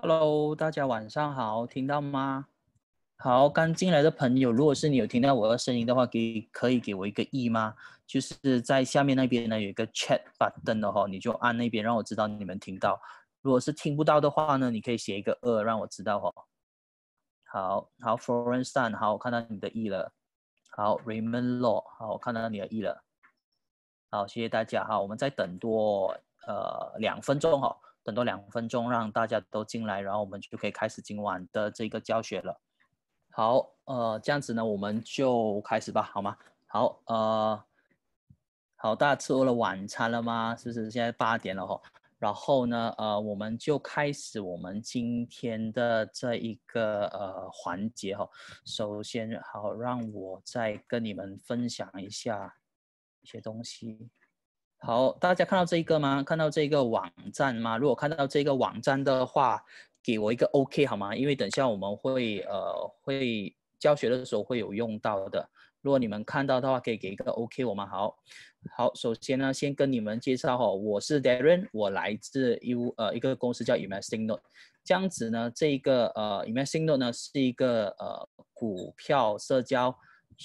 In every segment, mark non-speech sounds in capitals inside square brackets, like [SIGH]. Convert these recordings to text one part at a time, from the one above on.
Hello，大家晚上好，听到吗？好，刚进来的朋友，如果是你有听到我的声音的话，给可以给我一个一吗？就是在下面那边呢有一个 chat button 的话，你就按那边让我知道你们听到。如果是听不到的话呢，你可以写一个二让我知道哦。好好，Foreign San，好，我看到你的 E 了。好，Raymond Law，好，我看到你的 E 了。好，谢谢大家哈，我们再等多呃两分钟哈。等多两分钟，让大家都进来，然后我们就可以开始今晚的这个教学了。好，呃，这样子呢，我们就开始吧，好吗？好，呃，好，大家吃过了晚餐了吗？是不是现在八点了哈？然后呢，呃，我们就开始我们今天的这一个呃环节哈。首先，好，让我再跟你们分享一下一些东西。好，大家看到这一个吗？看到这个网站吗？如果看到这个网站的话，给我一个 OK 好吗？因为等下我们会呃会教学的时候会有用到的。如果你们看到的话，可以给一个 OK 我吗？好，好，首先呢，先跟你们介绍哈，我是 Darren，我来自 U 呃一个公司叫 Investing Note，这样子呢，这一个呃 Investing Note 呢是一个呃股票社交。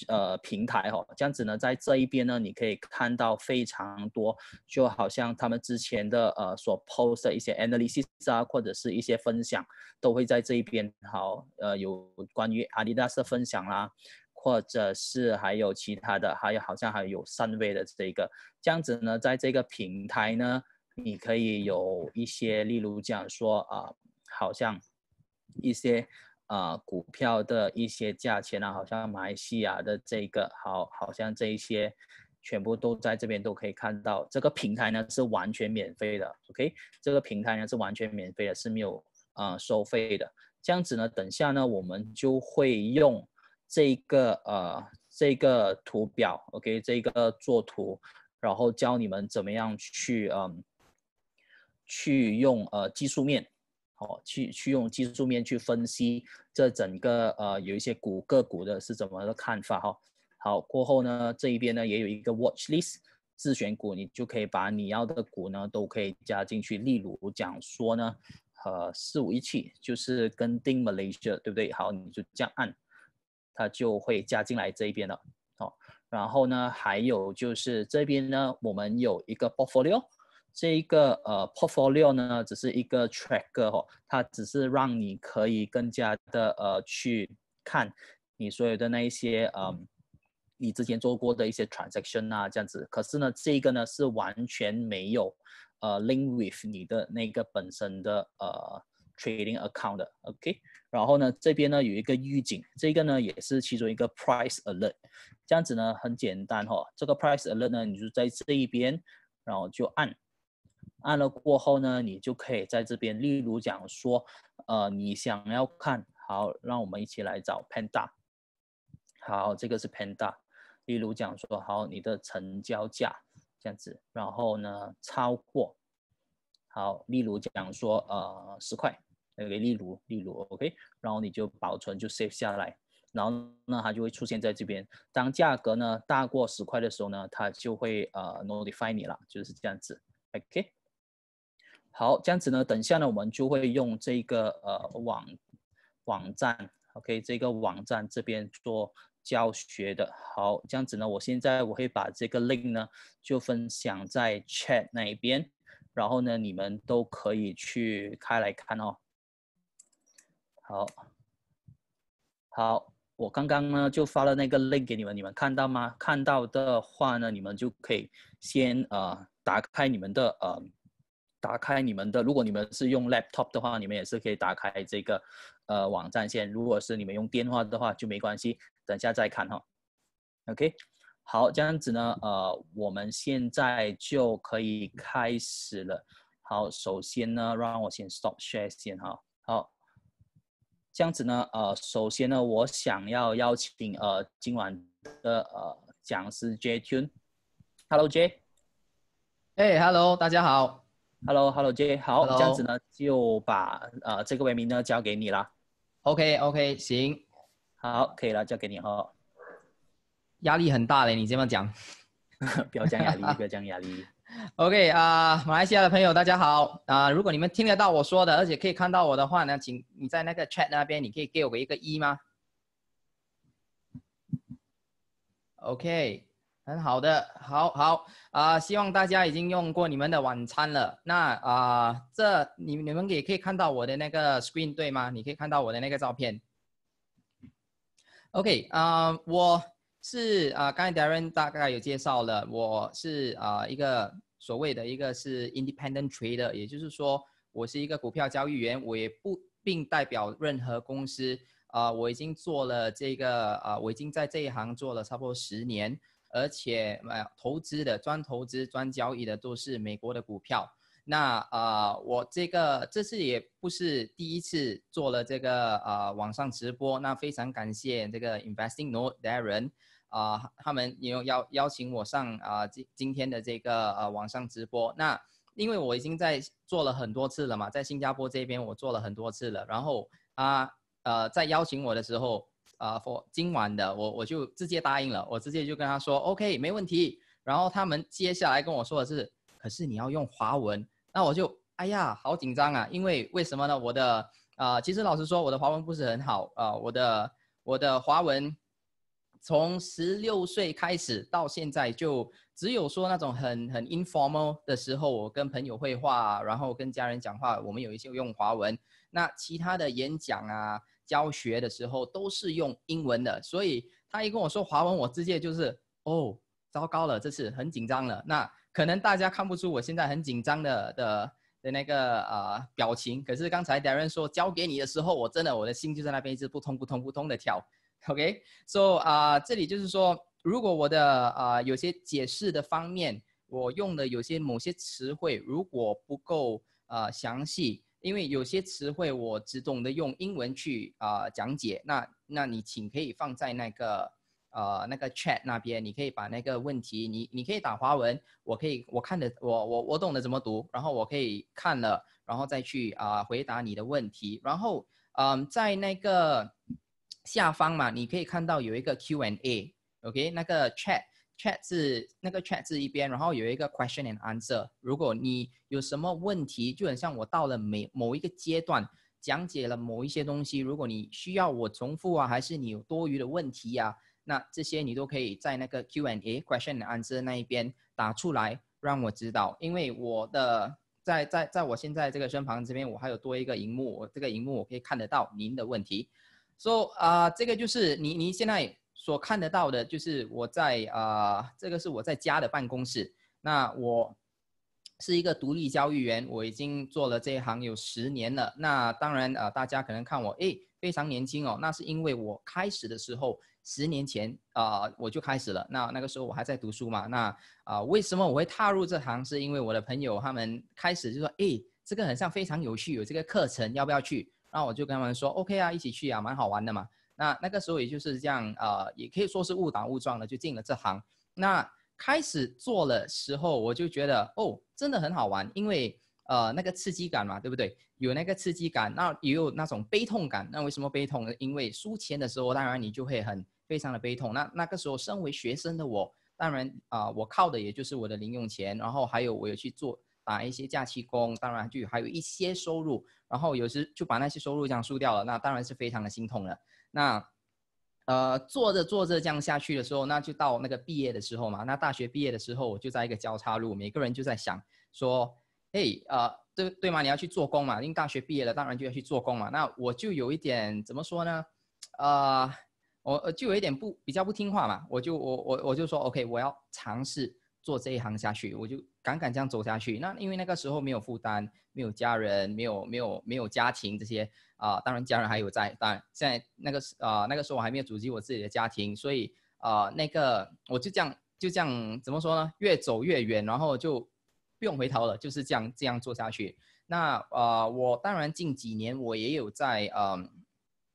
呃，平台哦，这样子呢，在这一边呢，你可以看到非常多，就好像他们之前的呃所 post 的一些 analysis 啊，或者是一些分享，都会在这一边好呃，有关于阿迪达斯分享啦，或者是还有其他的，还有好像还有三位的这个，这样子呢，在这个平台呢，你可以有一些，例如讲说啊，好像一些。啊，股票的一些价钱啊，好像马来西亚的这个，好，好像这一些全部都在这边都可以看到。这个平台呢是完全免费的，OK？这个平台呢是完全免费的，是没有啊收费的。这样子呢，等下呢我们就会用这个呃这个图表，OK？这个做图，然后教你们怎么样去嗯去用呃技术面。哦，去去用技术面去分析这整个呃有一些股个股的是怎么个看法哈好过后呢这一边呢也有一个 watch list 自选股你就可以把你要的股呢都可以加进去例如讲说呢呃四五一七就是跟定 Malaysia 对不对好你就这样按它就会加进来这一边了好然后呢还有就是这边呢我们有一个 portfolio。这一个呃 portfolio 呢，只是一个 tracker 吼，它只是让你可以更加的呃去看你所有的那一些呃你之前做过的一些 transaction 啊这样子。可是呢，这个呢是完全没有呃 link with 你的那个本身的呃 trading account 的，OK。然后呢，这边呢有一个预警，这个呢也是其中一个 price alert。这样子呢很简单吼，这个 price alert 呢，你就在这一边，然后就按。按了过后呢，你就可以在这边，例如讲说，呃，你想要看好，让我们一起来找 Panda，好，这个是 Panda，例如讲说好，你的成交价这样子，然后呢超过，好，例如讲说呃十块，那个例如例如 OK，然后你就保存就 save 下来，然后呢它就会出现在这边，当价格呢大过十块的时候呢，它就会呃 notify 你了，就是这样子，OK。好，这样子呢，等下呢，我们就会用这个呃网网站，OK，这个网站这边做教学的。好，这样子呢，我现在我会把这个 link 呢就分享在 chat 那一边，然后呢，你们都可以去开来看哦。好，好，我刚刚呢就发了那个 link 给你们，你们看到吗？看到的话呢，你们就可以先呃打开你们的呃。打开你们的，如果你们是用 laptop 的话，你们也是可以打开这个呃网站先。如果是你们用电话的话，就没关系，等下再看哈。OK，好，这样子呢，呃，我们现在就可以开始了。好，首先呢，让我先 stop s h a r e 先哈。好，这样子呢，呃，首先呢，我想要邀请呃今晚的呃讲师 J Tune。Hello J。哎，Hello，大家好。Hello，Hello J，好，这样子呢就把啊这个文明呢交给你了。OK，OK，行，好，可以了，交给你哦。压力很大嘞，你这么讲。[LAUGHS] 不要讲压力，[LAUGHS] 不要讲压力。OK，啊，马来西亚的朋友大家好啊，如果你们听得到我说的，而且可以看到我的话呢，请你在那个 chat 那边你可以给我一个一吗？OK。很好的，好好啊！希望大家已经用过你们的晚餐了。那啊，这你你们也可以看到我的那个 screen 对吗？你可以看到我的那个照片。OK，啊，我是啊，刚才 Darren 大概有介绍了，我是啊一个所谓的一个是 independent trader，也就是说，我是一个股票交易员，我也不并代表任何公司啊。我已经做了这个啊，我已经在这一行做了差不多十年。而且买投资的、专投资、专交易的都是美国的股票。那啊，我这个这次也不是第一次做了这个啊网上直播。那非常感谢这个 Investing No Darren 啊，他们有邀邀请我上啊今今天的这个呃网上直播。那因为我已经在做了很多次了嘛，在新加坡这边我做了很多次了。然后啊呃，在邀请我的时候。啊，for 今晚的我我就直接答应了，我直接就跟他说 OK，没问题。然后他们接下来跟我说的是，可是你要用华文，那我就哎呀，好紧张啊，因为为什么呢？我的啊，其实老实说，我的华文不是很好啊，我的我的华文从十六岁开始到现在，就只有说那种很很 informal 的时候，我跟朋友会话，然后跟家人讲话，我们有一些用华文，那其他的演讲啊。教学的时候都是用英文的，所以他一跟我说华文，我直接就是哦，糟糕了，这次很紧张了。那可能大家看不出我现在很紧张的的的那个啊表情，可是刚才 Darren 说教给你的时候，我真的我的心就在那边一直扑通扑通扑通的跳。OK，s o 啊，这里就是说，如果我的啊有些解释的方面，我用的有些某些词汇如果不够啊详细。因为有些词汇我只懂得用英文去啊讲解，那那你请可以放在那个呃那个 chat 那边，你可以把那个问题你你可以打华文，我可以我看的我我我懂得怎么读，然后我可以看了然后再去啊回答你的问题，然后嗯在那个下方嘛你可以看到有一个 Q and A，OK 那个 chat。chat 是那个 chat 是一边，然后有一个 question and answer。如果你有什么问题，就很像我到了每某一个阶段讲解了某一些东西，如果你需要我重复啊，还是你有多余的问题呀，那这些你都可以在那个 Q and A question and answer 那一边打出来，让我知道。因为我的在在在我现在这个身旁这边，我还有多一个荧幕，我这个荧幕我可以看得到您的问题。So 啊，这个就是你你现在。所看得到的就是我在啊，这个是我在家的办公室。那我是一个独立交易员，我已经做了这一行有十年了。那当然啊，大家可能看我哎非常年轻哦，那是因为我开始的时候十年前啊我就开始了。那那个时候我还在读书嘛。那啊为什么我会踏入这行？是因为我的朋友他们开始就说哎这个很像非常有趣，有这个课程要不要去？那我就跟他们说 OK 啊，一起去啊，蛮好玩的嘛。那那个时候也就是这样，呃，也可以说是误打误撞的就进了这行。那开始做的时候，我就觉得哦，真的很好玩，因为呃那个刺激感嘛，对不对？有那个刺激感，那也有那种悲痛感。那为什么悲痛呢？因为输钱的时候，当然你就会很非常的悲痛。那那个时候身为学生的我，当然啊，我靠的也就是我的零用钱，然后还有我有去做打一些假期工，当然就还有一些收入。然后有时就把那些收入这样输掉了，那当然是非常的心痛了。那，呃，做着做着这样下去的时候，那就到那个毕业的时候嘛。那大学毕业的时候，我就在一个交叉路，每个人就在想说：“嘿，呃，对对嘛，你要去做工嘛，因为大学毕业了，当然就要去做工嘛。”那我就有一点怎么说呢？啊，我就有一点不比较不听话嘛，我就我我我就说 OK，我要尝试做这一行下去，我就。敢敢这样走下去，那因为那个时候没有负担，没有家人，没有没有没有家庭这些啊，当然家人还有在，当然现在那个啊那个时候我还没有组织我自己的家庭，所以啊那个我就这样就这样怎么说呢？越走越远，然后就不用回头了，就是这样这样做下去。那啊我当然近几年我也有在嗯，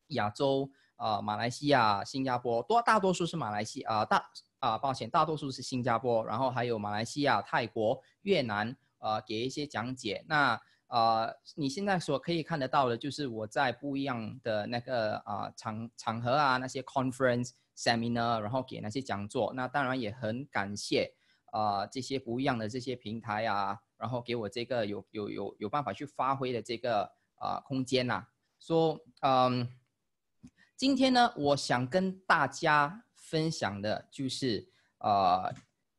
亚洲啊马来西亚、新加坡多大多数是马来西亚啊大。啊，抱歉，大多数是新加坡，然后还有马来西亚、泰国、越南，呃，给一些讲解。那呃，你现在所可以看得到的，就是我在不一样的那个啊场场合啊，那些 conference、seminar，然后给那些讲座。那当然也很感谢啊这些不一样的这些平台啊，然后给我这个有有有有办法去发挥的这个啊空间呐。说嗯，今天呢，我想跟大家。分享的就是，呃，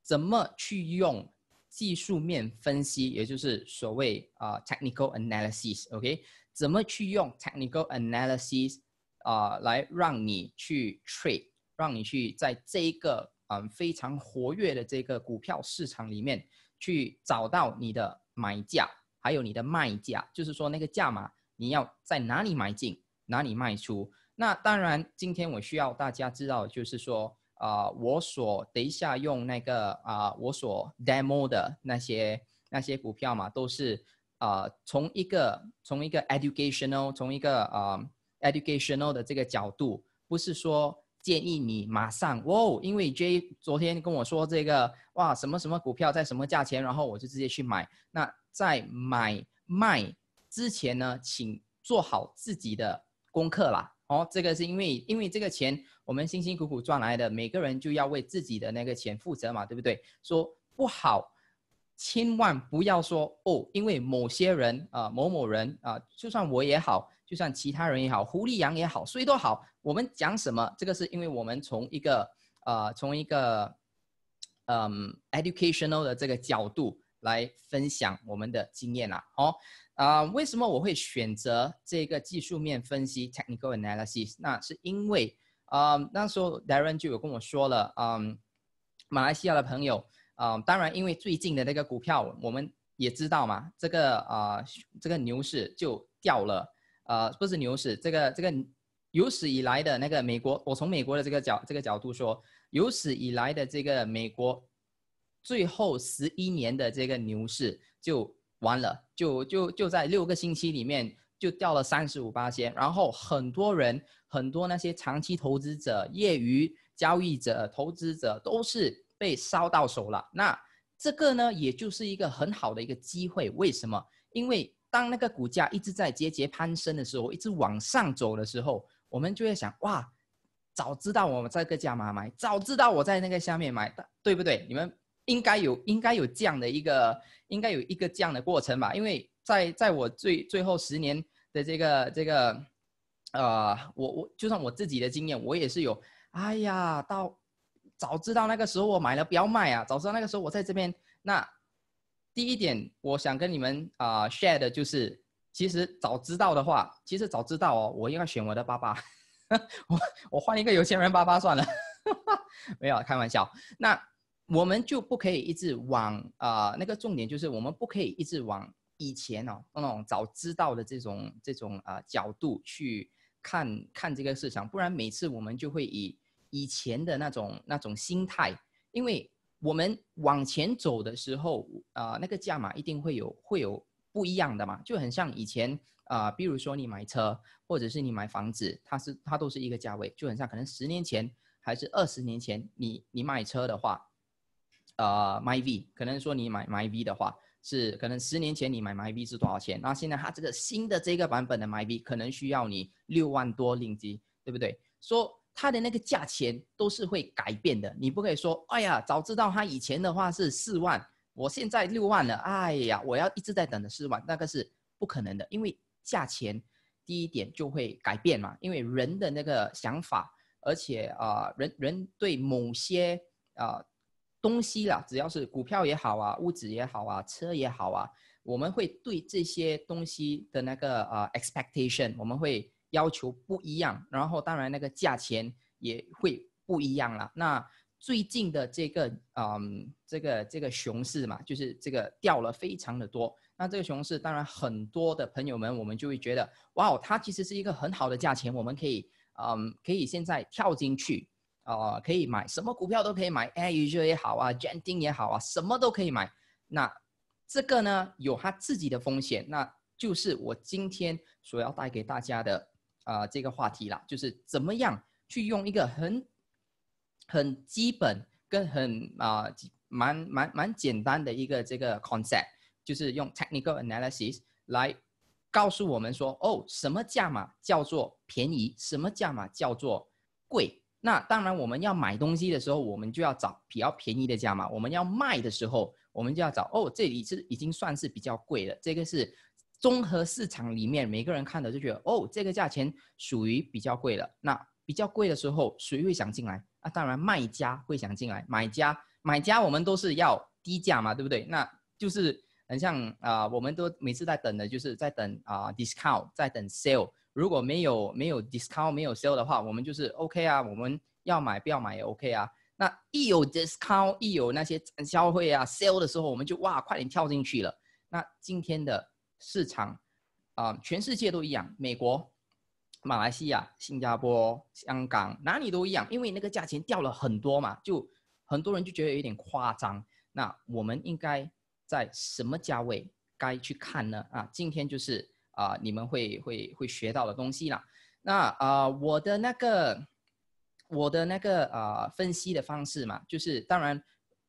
怎么去用技术面分析，也就是所谓啊，technical analysis，OK？怎么去用 technical analysis 啊，来让你去 trade，让你去在这个嗯非常活跃的这个股票市场里面，去找到你的买价，还有你的卖价，就是说那个价码，你要在哪里买进，哪里卖出。那当然，今天我需要大家知道，就是说，啊，我所等一下用那个啊，我所 demo 的那些那些股票嘛，都是啊，从一个从一个 educational，从一个啊 educational 的这个角度，不是说建议你马上哇，因为 J 昨天跟我说这个哇什么什么股票在什么价钱，然后我就直接去买。那在买卖之前呢，请做好自己的功课啦。哦，这个是因为，因为这个钱我们辛辛苦苦赚来的，每个人就要为自己的那个钱负责嘛，对不对？说不好，千万不要说哦，因为某些人啊，某某人啊，就算我也好，就算其他人也好，狐狸羊也好，谁都好。我们讲什么？这个是因为我们从一个呃，从一个嗯，educational 的这个角度。来分享我们的经验啦，哦，啊，为什么我会选择这个技术面分析 （technical analysis）？那是因为，啊，那时候 Darren 就有跟我说了，啊，马来西亚的朋友，啊，当然因为最近的那个股票，我们也知道嘛，这个啊，这个牛市就掉了，呃，不是牛市，这个这个有史以来的那个美国，我从美国的这个角这个角度说，有史以来的这个美国。最后十一年的这个牛市就完了，就就就在六个星期里面就掉了三十五八千，然后很多人、很多那些长期投资者、业余交易者、投资者都是被烧到手了。那这个呢，也就是一个很好的一个机会。为什么？因为当那个股价一直在节节攀升的时候，一直往上走的时候，我们就会想：哇，早知道我在个价买买，早知道我在那个下面买，对不对？你们。应该有，应该有这样的一个，应该有一个这样的过程吧。因为在在我最最后十年的这个这个，呃，我我就算我自己的经验，我也是有。哎呀，到早知道那个时候我买了不要卖啊！早知道那个时候我在这边。那第一点，我想跟你们啊 share 的就是，其实早知道的话，其实早知道哦，我应该选我的八八，[LAUGHS] 我我换一个有钱人八八算了。[LAUGHS] 没有开玩笑，那。我们就不可以一直往啊，那个重点就是我们不可以一直往以前哦那种早知道的这种这种啊角度去看看这个市场，不然每次我们就会以以前的那种那种心态，因为我们往前走的时候啊，那个价码一定会有会有不一样的嘛，就很像以前啊，比如说你买车或者是你买房子，它是它都是一个价位，就很像可能十年前还是二十年前，你你买车的话。呃 m y v 可能说你买 m y v 的话，是可能十年前你买 m y v 是多少钱，那现在它这个新的这个版本的 m y v 可能需要你六万多令吉，对不对？说它的那个价钱都是会改变的，你不可以说，哎呀，早知道它以前的话是四万，我现在六万了，哎呀，我要一直在等的四万，那个是不可能的，因为价钱第一点就会改变嘛，因为人的那个想法，而且啊，人人对某些啊。东西啦，只要是股票也好啊，物质也好啊，车也好啊，我们会对这些东西的那个呃 expectation，我们会要求不一样，然后当然那个价钱也会不一样了。那最近的这个嗯，这个这个熊市嘛，就是这个掉了非常的多。那这个熊市，当然很多的朋友们，我们就会觉得，哇哦，它其实是一个很好的价钱，我们可以嗯，可以现在跳进去。哦，可以买什么股票都可以买 a i r a s a 也好啊 j e n t i n g 也好啊，什么都可以买。那这个呢，有它自己的风险。那就是我今天所要带给大家的啊，这个话题啦，就是怎么样去用一个很、很基本跟很啊蛮蛮蛮简单的一个这个 concept，就是用 technical analysis 来告诉我们说，哦，什么价码叫做便宜，什么价码叫做贵。那当然，我们要买东西的时候，我们就要找比较便宜的价嘛。我们要卖的时候，我们就要找哦，这里是已经算是比较贵了。这个是综合市场里面每个人看的就觉得哦，这个价钱属于比较贵了。那比较贵的时候，谁会想进来啊？当然，卖家会想进来，买家，买家我们都是要低价嘛，对不对？那就是很像啊，我们都每次在等的就是在等啊，discount，在等 sale。如果没有没有 discount 没有 sale 的话，我们就是 OK 啊，我们要买不要买也 OK 啊。那一有 discount，一有那些展销会啊，sale 的时候，我们就哇，快点跳进去了。那今天的市场啊，全世界都一样，美国、马来西亚、新加坡、香港哪里都一样，因为那个价钱掉了很多嘛，就很多人就觉得有点夸张。那我们应该在什么价位该去看呢？啊，今天就是。啊，你们会会会学到的东西啦。那啊，我的那个我的那个啊，分析的方式嘛，就是当然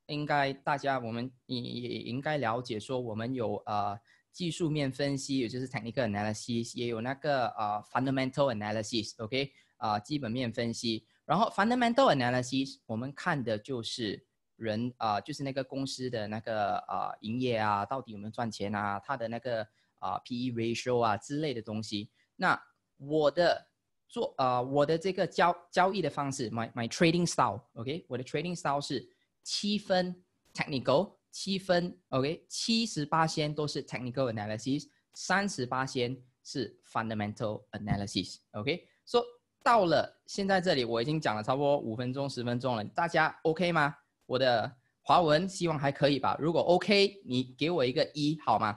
应该大家我们也也应该了解说，我们有啊技术面分析，也就是 technical analysis，也有那个啊 fundamental analysis，OK 啊基本面分析。然后 fundamental analysis 我们看的就是人啊，就是那个公司的那个啊营业啊，到底有没有赚钱啊，它的那个。啊，P/E ratio 啊之类的东西。那我的做啊，我的这个交交易的方式，my my trading style，OK，我的 trading style 是七分 technical，七分 OK，七十八先都是 technical analysis，三十八先是 fundamental analysis，OK。说到了现在这里，我已经讲了差不多五分钟十分钟了，大家 OK 吗？我的华文希望还可以吧？如果 OK，你给我一个一好吗？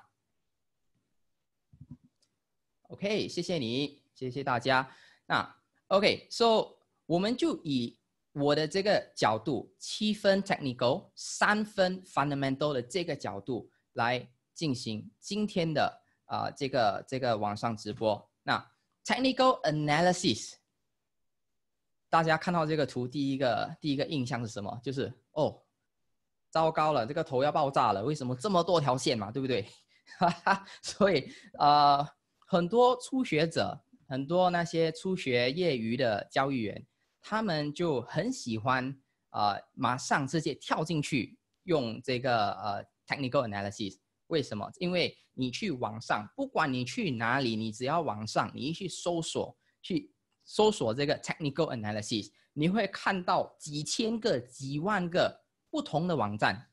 OK，谢谢你，谢谢大家。那 OK，So，我们就以我的这个角度，七分 technical，三分 fundamental 的这个角度来进行今天的啊这个这个网上直播。那 technical analysis，大家看到这个图，第一个第一个印象是什么？就是哦，糟糕了，这个头要爆炸了。为什么这么多条线嘛？对不对？[LAUGHS] 哈哈，所以啊。很多初学者，很多那些初学业余的交易员，他们就很喜欢啊，马上直接跳进去用这个呃 technical analysis。为什么？因为你去网上，不管你去哪里，你只要网上，你一去搜索，去搜索这个 technical analysis，你会看到几千个、几万个不同的网站。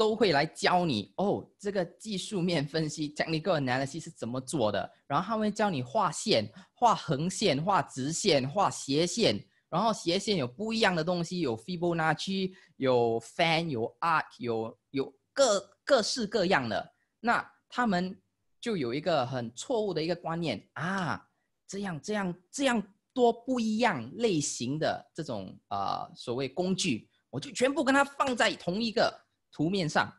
都会来教你哦，这个技术面分析 h n i 个 analysis 是怎么做的，然后他会教你画线，画横线，画直线，画斜线，然后斜线有不一样的东西，有 fibonacci，有 fan，有 arc，有有各各式各样的。那他们就有一个很错误的一个观念啊，这样这样这样多不一样类型的这种啊所谓工具，我就全部跟它放在同一个。图面上，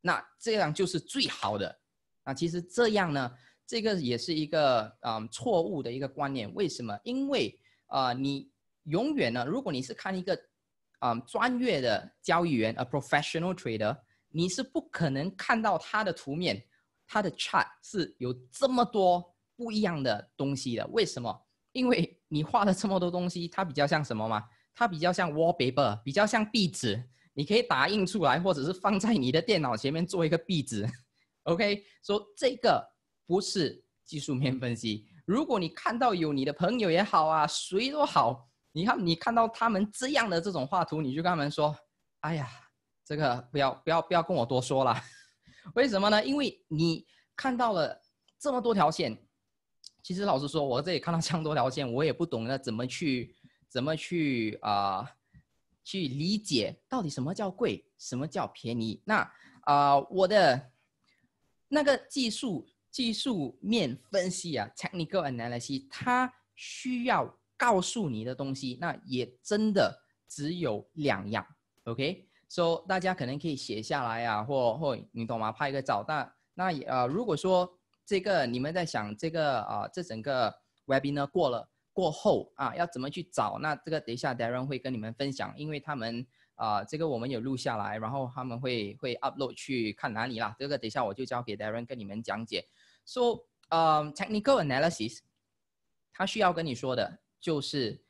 那这样就是最好的。那其实这样呢，这个也是一个嗯错误的一个观念。为什么？因为啊，你永远呢，如果你是看一个嗯专业的交易员，a professional trader，你是不可能看到他的图面，他的 chart 是有这么多不一样的东西的。为什么？因为你画了这么多东西，它比较像什么嘛？它比较像 wallpaper，比较像壁纸。你可以打印出来，或者是放在你的电脑前面做一个壁纸。[LAUGHS] OK，说这个不是技术面分析。如果你看到有你的朋友也好啊，谁都好，你看你看到他们这样的这种画图，你就跟他们说：“哎呀，这个不要不要不要跟我多说了。[LAUGHS] ”为什么呢？因为你看到了这么多条线。其实老实说，我这里看到这么多条线，我也不懂得怎么去怎么去啊。去理解到底什么叫贵，什么叫便宜。那啊，我的那个技术技术面分析啊，technical analysis，它需要告诉你的东西，那也真的只有两样。OK，所以大家可能可以写下来啊，或或你懂吗？拍一个照。但那呃，如果说这个你们在想这个啊，这整个 webinar 过了。过后啊，要怎么去找？那这个等一下 Darren 会跟你们分享，因为他们啊，这个我们有录下来，然后他们会会 upload 去看哪里啦。这个等一下我就交给 Darren 跟你们讲解。So m t e c h n i c a l analysis，他需要跟你说的，就是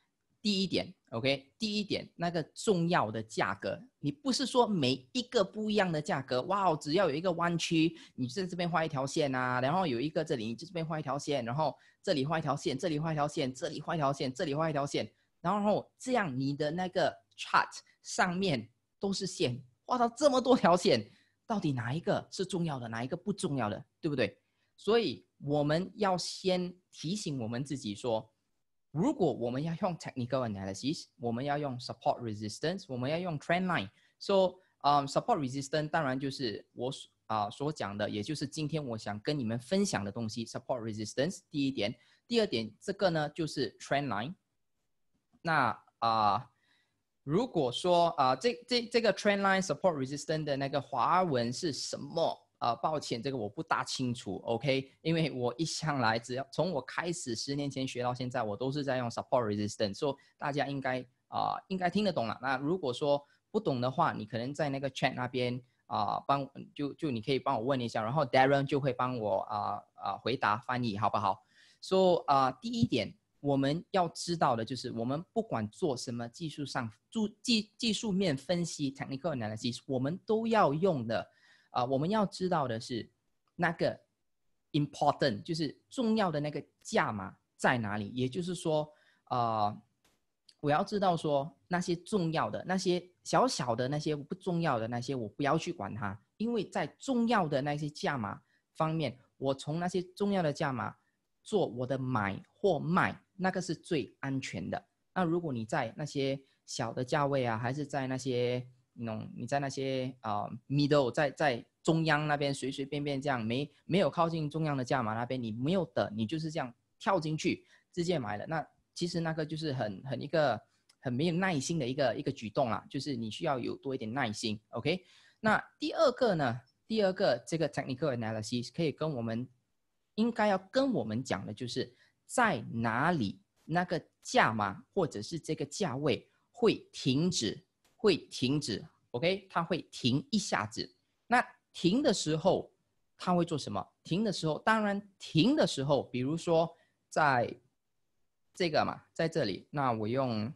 第一点。OK，第一点，那个重要的价格，你不是说每一个不一样的价格，哇，只要有一个弯曲，你在这边画一条线啊，然后有一个这里，你就这边画一条线，然后这里画一条线，这里画一条线，这里画一条线，这里画一条线，然后这样你的那个 chart 上面都是线，画到这么多条线，到底哪一个是重要的，哪一个不重要的，对不对？所以我们要先提醒我们自己说。如果我们要用 technical analysis，我们要用 support resistance，我们要用 trend line。所啊，support resistance 当然就是我啊所讲的，也就是今天我想跟你们分享的东西。support resistance 第一点，第二点，这个呢就是 trend line。那啊，如果说啊这这这个 trend line support resistance 的那个华文是什么？啊，抱歉，这个我不大清楚，OK？因为我一向来只要从我开始十年前学到现在，我都是在用 support resistance，说大家应该啊应该听得懂了。那如果说不懂的话，你可能在那个 chat 那边啊帮就就你可以帮我问一下，然后 Darren 就会帮我啊啊回答翻译好不好？说啊第一点我们要知道的就是，我们不管做什么技术上做技技术面分析 technical analysis，我们都要用的。啊，我们要知道的是，那个 important 就是重要的那个价码在哪里。也就是说，啊，我要知道说那些重要的那些小小的那些不重要的那些，我不要去管它。因为在重要的那些价码方面，我从那些重要的价码做我的买或卖，那个是最安全的。那如果你在那些小的价位啊，还是在那些。种你在那些啊 middle 在在中央那边随随便便这样没没有靠近中央的价码那边你没有等你就是这样跳进去直接买了那其实那个就是很很一个很没有耐心的一个一个举动啦，就是你需要有多一点耐心。OK，那第二个呢？第二个这个 technical analysis 可以跟我们应该要跟我们讲的就是在哪里那个价码或者是这个价位会停止。会停止，OK？它会停一下子。那停的时候，它会做什么？停的时候，当然停的时候，比如说，在这个嘛，在这里。那我用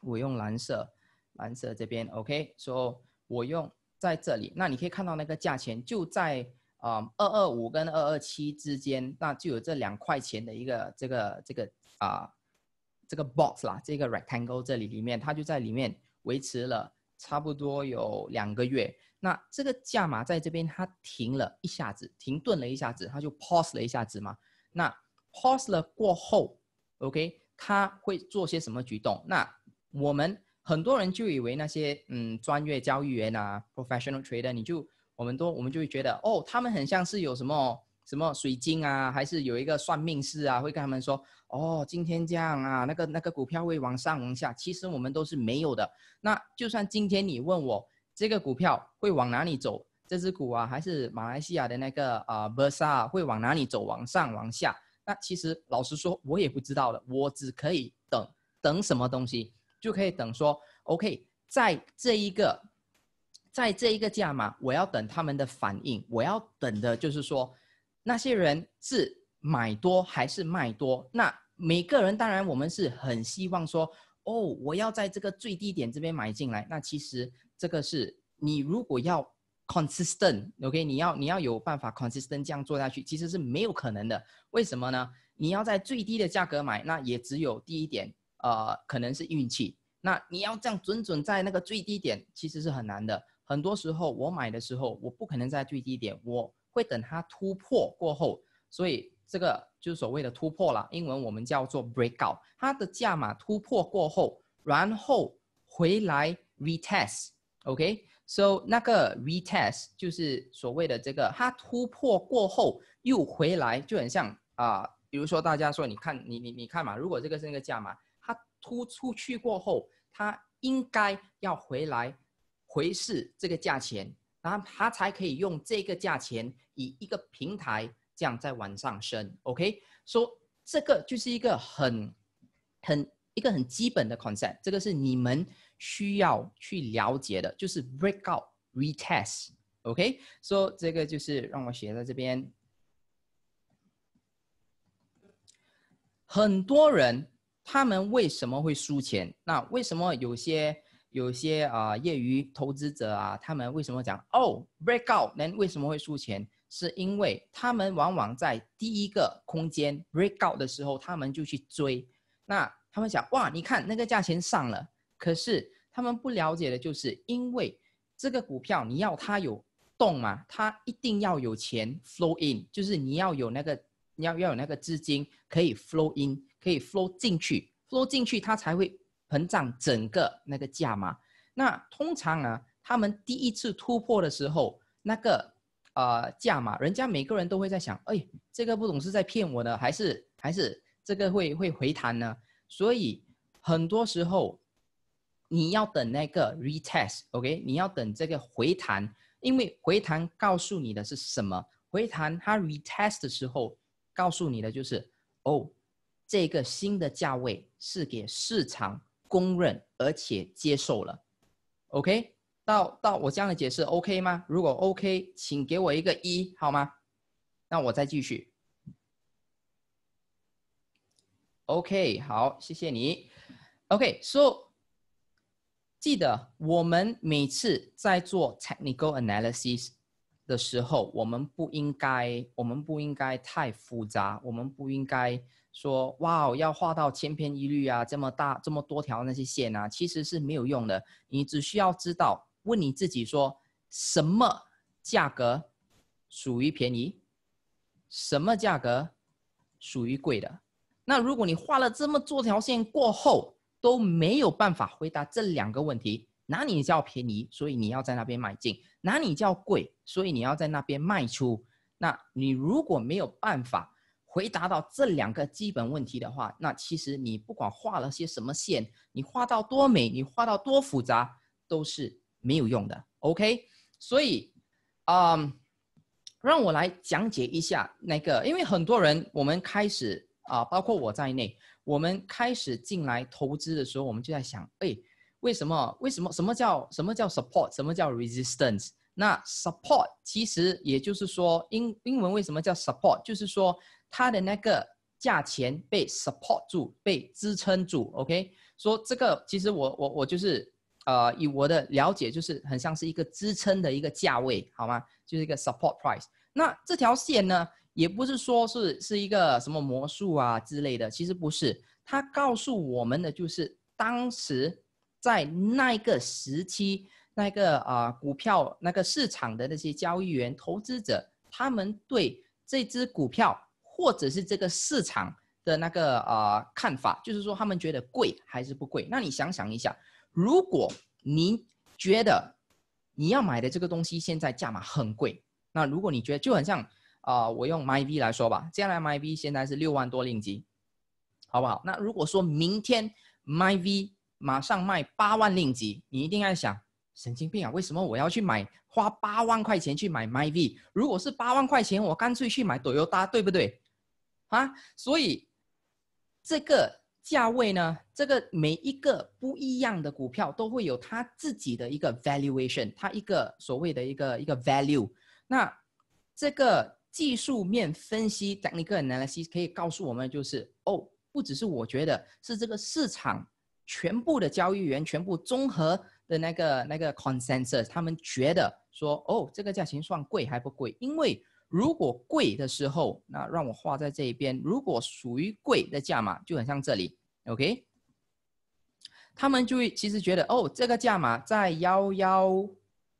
我用蓝色，蓝色这边 OK。说我用在这里。那你可以看到那个价钱就在啊二二五跟二二七之间，那就有这两块钱的一个这个这个啊这个 box 啦，这个 rectangle 这里里面，它就在里面。维持了差不多有两个月，那这个价码在这边它停了一下子，停顿了一下子，它就 pause 了一下子嘛。那 pause 了过后，OK，它会做些什么举动？那我们很多人就以为那些嗯专业交易员啊，professional trader，你就我们都我们就会觉得哦，他们很像是有什么。什么水晶啊，还是有一个算命师啊，会跟他们说哦，今天这样啊，那个那个股票会往上往下。其实我们都是没有的。那就算今天你问我这个股票会往哪里走，这只股啊，还是马来西亚的那个啊 b e r s a 会往哪里走，往上往下。那其实老实说，我也不知道的。我只可以等，等什么东西就可以等说，OK，在这一个，在这一个价码，我要等他们的反应，我要等的就是说。那些人是买多还是卖多？那每个人当然，我们是很希望说，哦，我要在这个最低点这边买进来。那其实这个是你如果要 consistent，OK，你要你要有办法 consistent 这样做下去，其实是没有可能的。为什么呢？你要在最低的价格买，那也只有第一点，呃，可能是运气。那你要这样准准在那个最低点，其实是很难的。很多时候我买的时候，我不可能在最低点，我。会等它突破过后，所以这个就是所谓的突破了，英文我们叫做 break out。它的价码突破过后，然后回来 retest，OK？So 那个 retest 就是所谓的这个，它突破过后又回来，就很像啊，比如说大家说，你看你你你看嘛，如果这个是那个价码，它突出去过后，它应该要回来回是这个价钱。然后他才可以用这个价钱，以一个平台这样在往上升，OK？说这个就是一个很、很一个很基本的 concept，这个是你们需要去了解的，就是 breakout retest，OK？说这个就是让我写在这边。很多人他们为什么会输钱？那为什么有些？有些啊业余投资者啊，他们为什么讲哦 break out，那为什么会输钱？是因为他们往往在第一个空间 break out 的时候，他们就去追。那他们想哇，你看那个价钱上了，可是他们不了解的就是，因为这个股票你要它有动嘛，它一定要有钱 flow in，就是你要有那个，你要要有那个资金可以 flow in，可以 flow 进去，flow 进去它才会。膨胀整个那个价码，那通常呢，他们第一次突破的时候，那个呃价码，人家每个人都会在想，哎，这个不懂是在骗我呢，还是还是这个会会回弹呢？所以很多时候你要等那个 retest，OK，你要等这个回弹，因为回弹告诉你的是什么？回弹它 retest 的时候告诉你的就是，哦，这个新的价位是给市场。公认而且接受了，OK？到到我这样的解释 OK 吗？如果 OK，请给我一个一好吗？那我再继续。OK，好，谢谢你。OK，So，记得我们每次在做 technical analysis 的时候，我们不应该，我们不应该太复杂，我们不应该。说哇，要画到千篇一律啊，这么大这么多条那些线啊，其实是没有用的。你只需要知道，问你自己说，什么价格属于便宜，什么价格属于贵的。那如果你画了这么多条线过后都没有办法回答这两个问题，哪里叫便宜，所以你要在那边买进；哪里叫贵，所以你要在那边卖出。那你如果没有办法，回答到这两个基本问题的话，那其实你不管画了些什么线，你画到多美，你画到多复杂，都是没有用的。OK，所以，嗯，让我来讲解一下那个，因为很多人，我们开始啊，包括我在内，我们开始进来投资的时候，我们就在想，哎，为什么？为什么？什么叫什么叫 support？什么叫 resistance？那 support 其实也就是说，英英文为什么叫 support？就是说。它的那个价钱被 support 住，被支撑住，OK？说这个其实我我我就是，呃，以我的了解就是很像是一个支撑的一个价位，好吗？就是一个 support price。那这条线呢，也不是说是是一个什么魔术啊之类的，其实不是。它告诉我们的就是，当时在那一个时期，那个啊股票那个市场的那些交易员、投资者，他们对这只股票。或者是这个市场的那个啊看法，就是说他们觉得贵还是不贵？那你想想一下，如果你觉得你要买的这个东西现在价码很贵，那如果你觉得就很像啊，我用 m y v 来说吧，将来 m y v 现在是六万多令吉，好不好？那如果说明天 m y v 马上卖八万令吉，你一定要想神经病啊！为什么我要去买花八万块钱去买 m y v 如果是八万块钱，我干脆去买 Toyota，对不对？啊，所以这个价位呢，这个每一个不一样的股票都会有它自己的一个 valuation，它一个所谓的一个一个 value。那这个技术面分析 （technical analysis） 可以告诉我们，就是哦，不只是我觉得，是这个市场全部的交易员全部综合的那个那个 consensus，他们觉得说哦，这个价钱算贵还不贵，因为。如果贵的时候，那让我画在这一边。如果属于贵的价码，就很像这里，OK。他们就会其实觉得，哦，这个价码在幺幺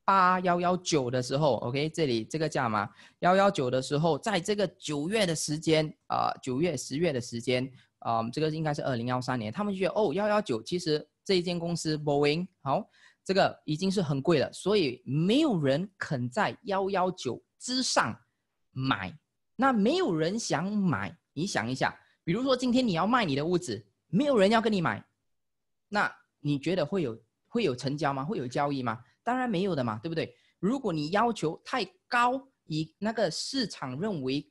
八、幺幺九的时候，OK，这里这个价码幺幺九的时候，在这个九月的时间啊，九月、十月的时间啊，这个应该是二零幺三年，他们觉得，哦，幺幺九，其实这一间公司 Boeing，好，这个已经是很贵了，所以没有人肯在幺幺九之上。买，那没有人想买。你想一下，比如说今天你要卖你的屋子，没有人要跟你买，那你觉得会有会有成交吗？会有交易吗？当然没有的嘛，对不对？如果你要求太高，以那个市场认为，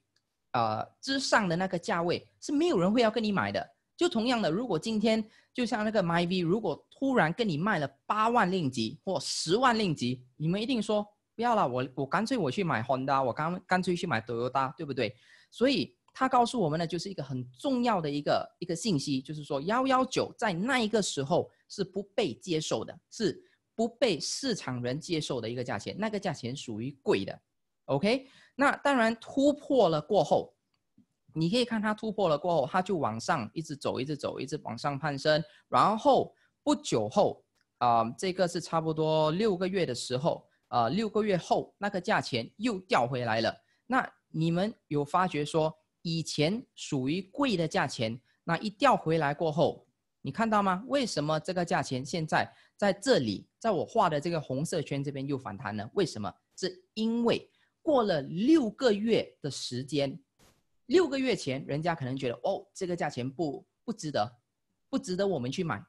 呃之上的那个价位，是没有人会要跟你买的。就同样的，如果今天就像那个 m y v 如果突然跟你卖了八万令吉或十万令吉，你们一定说。不要了，我我干脆我去买 Honda，我干干脆去买德 t a 对不对？所以他告诉我们呢，就是一个很重要的一个一个信息，就是说幺幺九在那一个时候是不被接受的，是不被市场人接受的一个价钱，那个价钱属于贵的。OK，那当然突破了过后，你可以看它突破了过后，它就往上一直走，一直走，一直往上攀升。然后不久后，啊，这个是差不多六个月的时候。啊，六个月后那个价钱又掉回来了。那你们有发觉说以前属于贵的价钱，那一掉回来过后，你看到吗？为什么这个价钱现在在这里，在我画的这个红色圈这边又反弹了？为什么？是因为过了六个月的时间，六个月前人家可能觉得哦，这个价钱不不值得，不值得我们去买。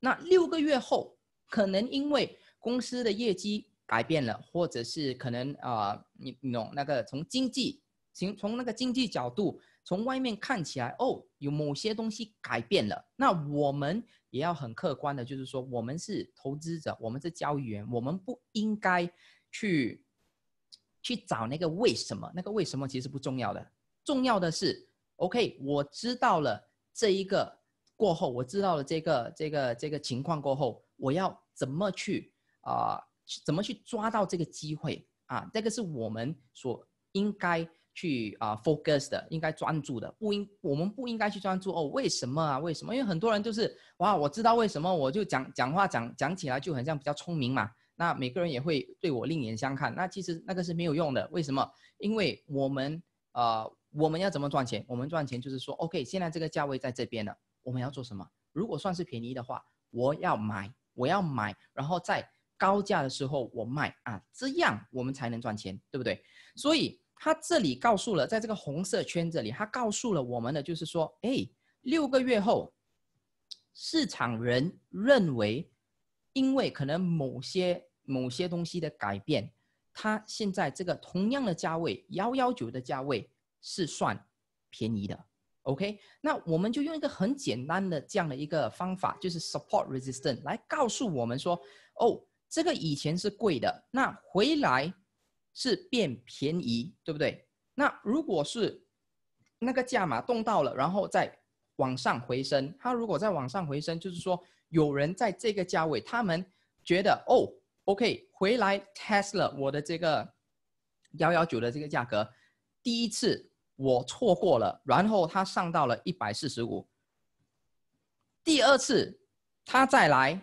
那六个月后，可能因为公司的业绩。改变了，或者是可能啊，你你懂那个从经济，从从那个经济角度，从外面看起来哦，有某些东西改变了。那我们也要很客观的，就是说，我们是投资者，我们是交易员，我们不应该去去找那个为什么，那个为什么其实不重要的，重要的是，OK，我知道了这一个过后，我知道了这个这个这个情况过后，我要怎么去啊？怎么去抓到这个机会啊？这个是我们所应该去啊 focus 的，应该专注的。不应我们不应该去专注哦。为什么啊？为什么？因为很多人都是哇，我知道为什么，我就讲讲话讲讲起来就很像比较聪明嘛。那每个人也会对我另眼相看。那其实那个是没有用的。为什么？因为我们啊，我们要怎么赚钱？我们赚钱就是说，OK，现在这个价位在这边了，我们要做什么？如果算是便宜的话，我要买，我要买，然后再。高价的时候我卖啊，这样我们才能赚钱，对不对？所以他这里告诉了，在这个红色圈子里，他告诉了我们的就是说，哎，六个月后，市场人认为，因为可能某些某些东西的改变，它现在这个同样的价位幺幺九的价位是算便宜的，OK？那我们就用一个很简单的这样的一个方法，就是 support resistance 来告诉我们说，哦。这个以前是贵的，那回来是变便宜，对不对？那如果是那个价码动到了，然后再往上回升，它如果再往上回升，就是说有人在这个价位，他们觉得哦，OK，回来 Tesla 我的这个幺幺九的这个价格，第一次我错过了，然后它上到了一百四十五，第二次它再来，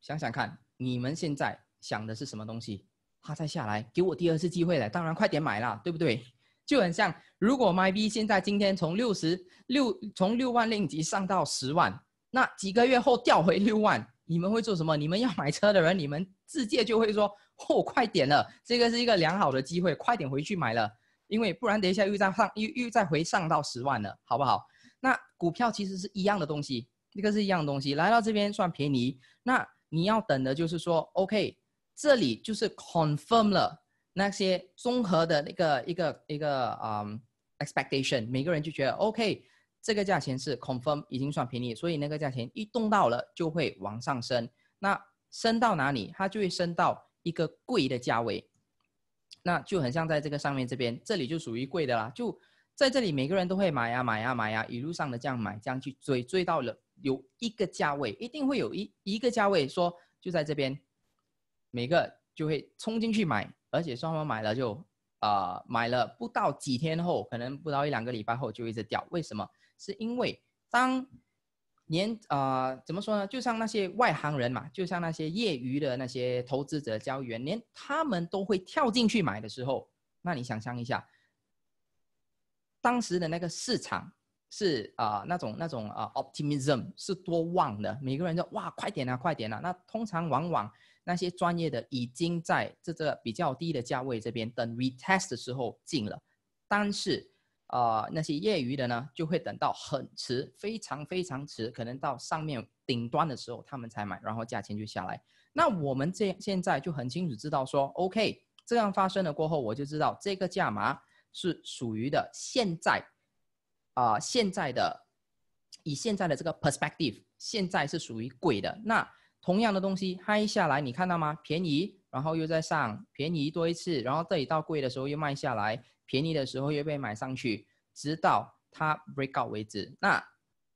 想想看。你们现在想的是什么东西？它再下来，给我第二次机会了。当然快点买啦，对不对？就很像，如果 MyB 现在今天从六十六从六万令吉上到十万，那几个月后掉回六万，你们会做什么？你们要买车的人，你们直接就会说：哦，快点了，这个是一个良好的机会，快点回去买了，因为不然等一下又再上又又再回上到十万了，好不好？那股票其实是一样的东西，这个是一样的东西，来到这边算便宜。那。你要等的就是说，OK，这里就是 confirm 了那些综合的那个一个一个嗯 expectation，每个人就觉得 OK，这个价钱是 confirm 已经算便宜，所以那个价钱一动到了就会往上升。那升到哪里，它就会升到一个贵的价位，那就很像在这个上面这边，这里就属于贵的啦，就在这里每个人都会买呀买呀买呀，一路上的这样买这样去追追到了。有一个价位，一定会有一一个价位，说就在这边，每个就会冲进去买，而且双方买了就，呃，买了不到几天后，可能不到一两个礼拜后就一直掉。为什么？是因为当年啊，怎么说呢？就像那些外行人嘛，就像那些业余的那些投资者、交易员，连他们都会跳进去买的时候，那你想象一下，当时的那个市场。是啊，那种那种啊，optimism 是多旺的。每个人说哇，快点啊，快点啊！那通常往往那些专业的已经在这个比较低的价位这边等 retest 的时候进了，但是啊，那些业余的呢就会等到很迟，非常非常迟，可能到上面顶端的时候他们才买，然后价钱就下来。那我们这现在就很清楚知道说，OK，这样发生了过后，我就知道这个价码是属于的现在。啊，现在的以现在的这个 perspective，现在是属于贵的。那同样的东西 high 下来，你看到吗？便宜，然后又再上，便宜多一次，然后这里到贵的时候又卖下来，便宜的时候又被买上去，直到它 break out 为止。那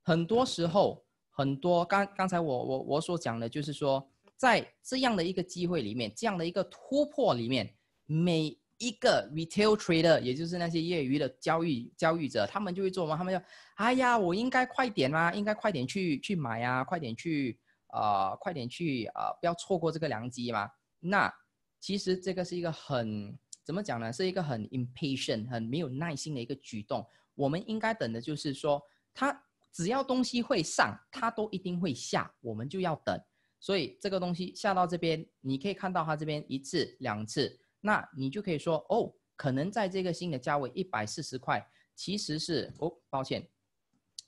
很多时候，很多刚刚才我我我所讲的，就是说，在这样的一个机会里面，这样的一个突破里面，每一个 retail trader，也就是那些业余的交易交易者，他们就会做嘛。他们就，哎呀，我应该快点啦，应该快点去去买啊，快点去啊，快点去啊，不要错过这个良机嘛。”那其实这个是一个很怎么讲呢？是一个很 impatient、很没有耐心的一个举动。我们应该等的就是说，它只要东西会上，它都一定会下，我们就要等。所以这个东西下到这边，你可以看到它这边一次、两次。那你就可以说哦，可能在这个新的价位一百四十块，其实是哦，抱歉，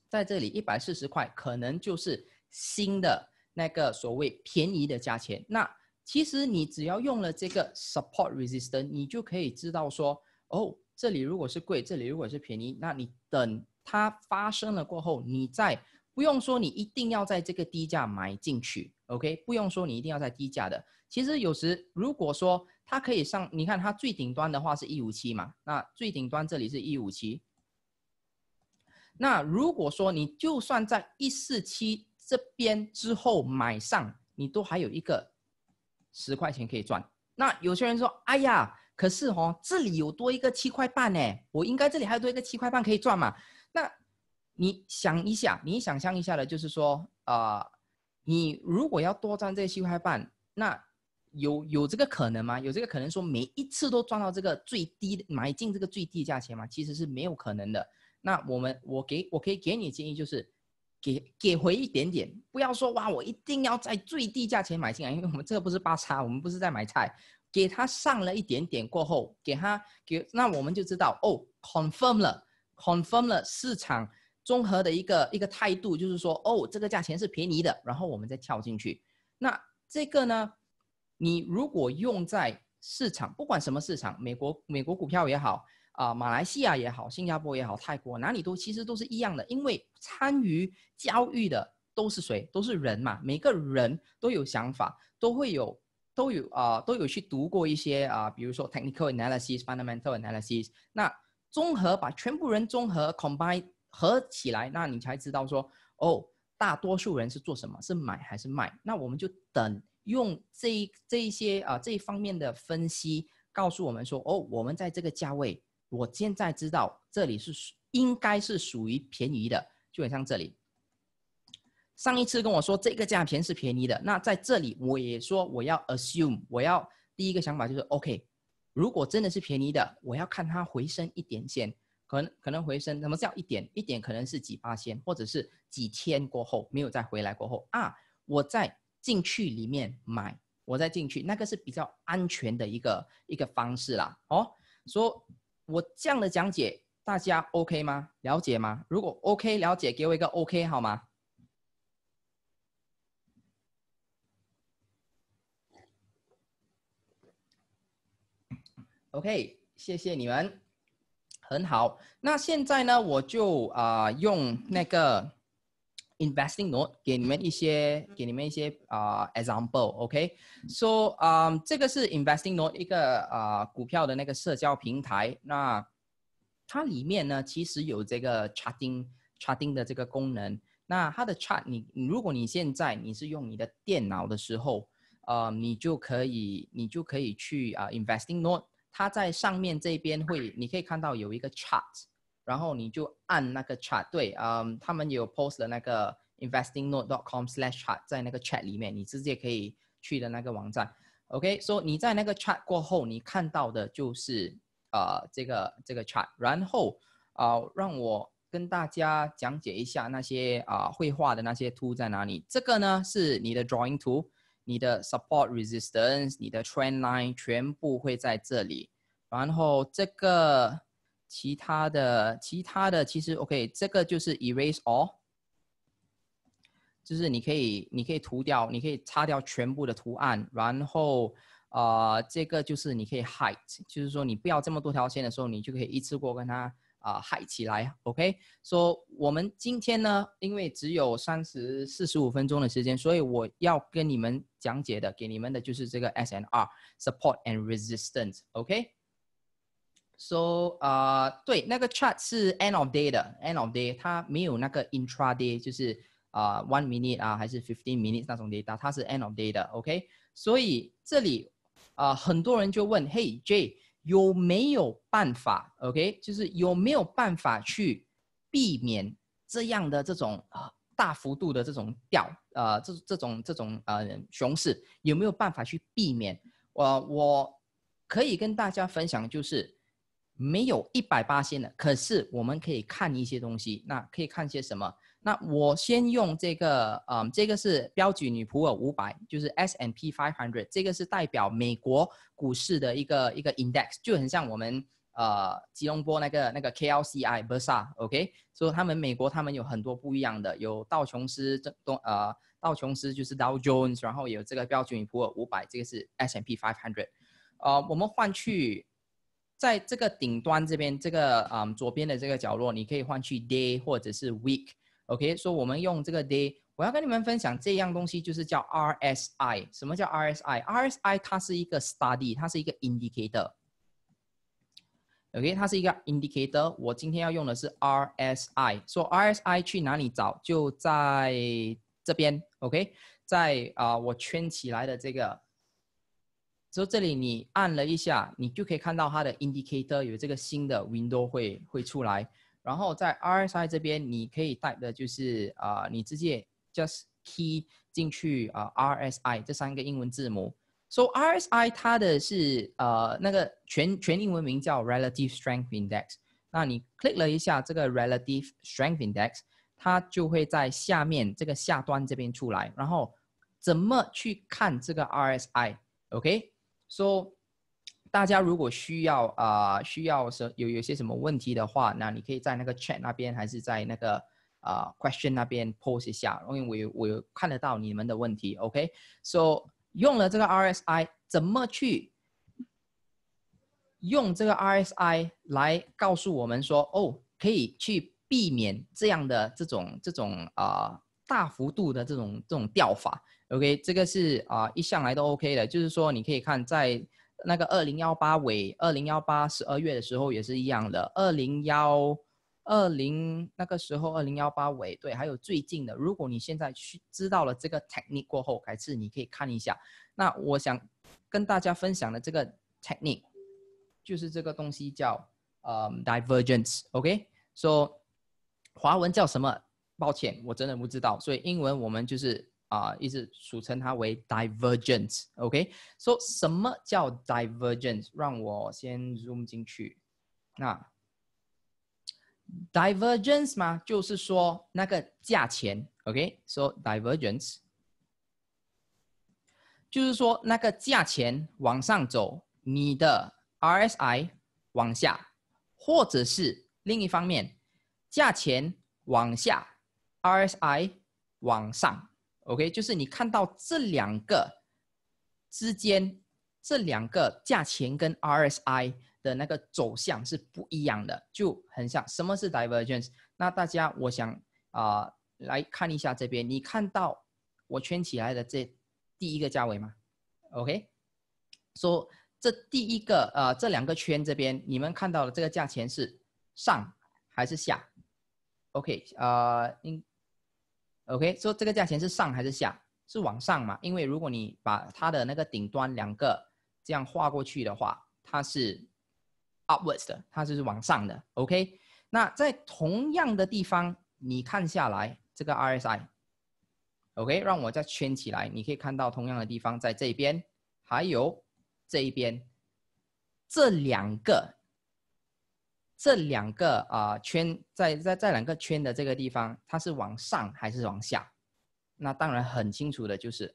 在这里一百四十块可能就是新的那个所谓便宜的价钱。那其实你只要用了这个 support resistance，你就可以知道说哦，这里如果是贵，这里如果是便宜，那你等它发生了过后，你再不用说你一定要在这个低价买进去，OK？不用说你一定要在低价的。其实有时如果说它可以上，你看它最顶端的话是一五七嘛，那最顶端这里是一五七。那如果说你就算在一四七这边之后买上，你都还有一个十块钱可以赚。那有些人说，哎呀，可是哦，这里有多一个七块半呢，我应该这里还有多一个七块半可以赚嘛？那你想一下，你想象一下的，就是说，呃，你如果要多赚这七块半，那。有有这个可能吗？有这个可能说每一次都赚到这个最低的买进这个最低价钱吗？其实是没有可能的。那我们我给我可以给你建议就是，给给回一点点，不要说哇我一定要在最低价钱买进来，因为我们这个不是八叉，我们不是在买菜，给他上了一点点过后，给他给那我们就知道哦 confirm 了 confirm 了市场综合的一个一个态度就是说哦这个价钱是便宜的，然后我们再跳进去。那这个呢？你如果用在市场，不管什么市场，美国美国股票也好啊，马来西亚也好，新加坡也好，泰国哪里都其实都是一样的，因为参与交易的都是谁？都是人嘛，每个人都有想法，都会有都有啊都有去读过一些啊，比如说 technical analysis、fundamental analysis，那综合把全部人综合 combine 合起来，那你才知道说哦，大多数人是做什么？是买还是卖？那我们就等。用这一这一些啊这一方面的分析告诉我们说哦，我们在这个价位，我现在知道这里是应该是属于便宜的，就很像这里。上一次跟我说这个价钱是便宜的，那在这里我也说我要 assume，我要第一个想法就是 OK，如果真的是便宜的，我要看它回升一点先，可能可能回升那么叫一点一点，可能是几八千或者是几千过后没有再回来过后啊，我在。进去里面买，我再进去，那个是比较安全的一个一个方式啦。哦，说我这样的讲解，大家 OK 吗？了解吗？如果 OK 了解，给我一个 OK 好吗？OK，谢谢你们，很好。那现在呢，我就啊用那个。Investing Note，给你们一些给你们一些啊 example，OK？So 啊，这个是 Investing Note 一个啊股票的那个社交平台。那它里面呢，其实有这个 c h a r t i n g c h a r t i n g 的这个功能。那它的 chat，r 你如果你现在你是用你的电脑的时候，啊，你就可以你就可以去啊 Investing Note，它在上面这边会你可以看到有一个 chart。然后你就按那个 chart，对，嗯，他们有 post 的那个 investingnote.com/slash/chart 在那个 chat 里面，你直接可以去的那个网站。OK，说你在那个 chat 过后，你看到的就是呃这个这个 chart，然后啊让我跟大家讲解一下那些啊绘画的那些图在哪里。这个呢是你的 drawing 图，你的 support resistance，你的 trend line 全部会在这里。然后这个。其他的，其他的其实 OK，这个就是 Erase All，就是你可以，你可以涂掉，你可以擦掉全部的图案，然后啊，这个就是你可以 Hide，就是说你不要这么多条线的时候，你就可以一次过跟它啊 Hide 起来，OK。说我们今天呢，因为只有三十四十五分钟的时间，所以我要跟你们讲解的，给你们的就是这个 S&R n Support and Resistance，OK。So 啊，对，那个 chart 是 end of day 的，end of day 它没有那个 intra day，就是啊 one minute 啊，还是 fifteen minutes 那种 data，它是 end of d a y 的 o k 所以这里啊，很多人就问，嘿，Jay，有没有办法，OK？就是有没有办法去避免这样的这种啊大幅度的这种掉，呃，这这种这种呃熊市，有没有办法去避免？我我可以跟大家分享就是。没有一百八千的，可是我们可以看一些东西。那可以看些什么？那我先用这个，嗯，这个是标准女普尔五百，就是 S and P 500，这个是代表美国股市的一个一个 index，就很像我们呃吉隆坡那个那个 KL CI b e r s a o k 所以他们美国他们有很多不一样的，有道琼斯这东呃道琼斯就是 Dow Jones，然后有这个标准女普尔五百，这个是 S and P 500，啊，我们换去。在这个顶端这边，这个嗯左边的这个角落，你可以换去 day 或者是 week，OK？说我们用这个 day，我要跟你们分享这样东西，就是叫 RSI。什么叫 RSI？RSI 它是一个 study，它是一个 indicator，OK？它是一个 indicator。我今天要用的是 RSI，说 RSI 去哪里找？就在这边，OK？在啊我圈起来的这个。所以这里你按了一下，你就可以看到它的 indicator 有这个新的 window 会会出来。然后在 RSI 这边，你可以带的就是啊，你直接 just key 进去啊 RSI 这三个英文字母。So RSI 它的是呃那个全全英文名叫 relative strength index。那你 click 了一下这个 relative strength index，它就会在下面这个下端这边出来。然后怎么去看这个 RSI？OK？So 大家如果需要啊，需要什有有些什么问题的话，那你可以在那个 chat 那边，还是在那个啊 question 那边 post 一下，因为我有我有看得到你们的问题。OK，so 用了这个 RSI 怎么去用这个 RSI 来告诉我们说，哦，可以去避免这样的这种这种啊大幅度的这种这种掉法。O.K. 这个是啊一向来都 O.K. 的，就是说你可以看在那个二零幺八尾二零幺八十二月的时候也是一样的，二零幺二零那个时候二零幺八尾对，还有最近的，如果你现在去知道了这个 technique 过后，还是你可以看一下。那我想跟大家分享的这个 technique 就是这个东西叫呃 divergence，O.K. 说华文叫什么？抱歉，我真的不知道，所以英文我们就是。啊，一直俗称它为 divergence，OK？说什么叫 divergence？让我先 zoom 进去。那 divergence 吗？就是说那个价钱，OK？说 divergence，就是说那个价钱往上走，你的 RSI 往下，或者是另一方面，价钱往下，RSI 往上。OK，就是你看到这两个之间，这两个价钱跟 RSI 的那个走向是不一样的，就很像什么是 divergence。那大家，我想啊来看一下这边，你看到我圈起来的这第一个价位吗？OK，说这第一个呃这两个圈这边，你们看到的这个价钱是上还是下？OK，呃应。OK，说这个价钱是上还是下？是往上嘛？因为如果你把它的那个顶端两个这样画过去的话，它是 upwards 的，它就是往上的。OK，那在同样的地方，你看下来这个 RSI，OK，让我再圈起来，你可以看到同样的地方在这边，还有这一边，这两个。这两个啊圈在在这两个圈的这个地方，它是往上还是往下？那当然很清楚的就是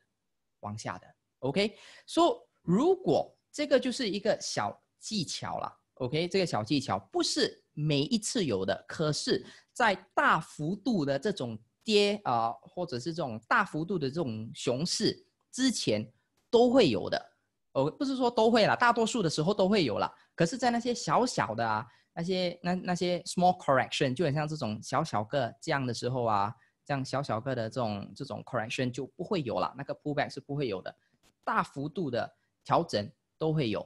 往下的。OK，说如果这个就是一个小技巧了。OK，这个小技巧不是每一次有的，可是，在大幅度的这种跌啊，或者是这种大幅度的这种熊市之前都会有的。OK，不是说都会了，大多数的时候都会有了。可是在那些小小的啊。那些那那些 small correction 就很像这种小小个这样的时候啊，这样小小个的这种这种 correction 就不会有了，那个 pullback 是不会有的，大幅度的调整都会有，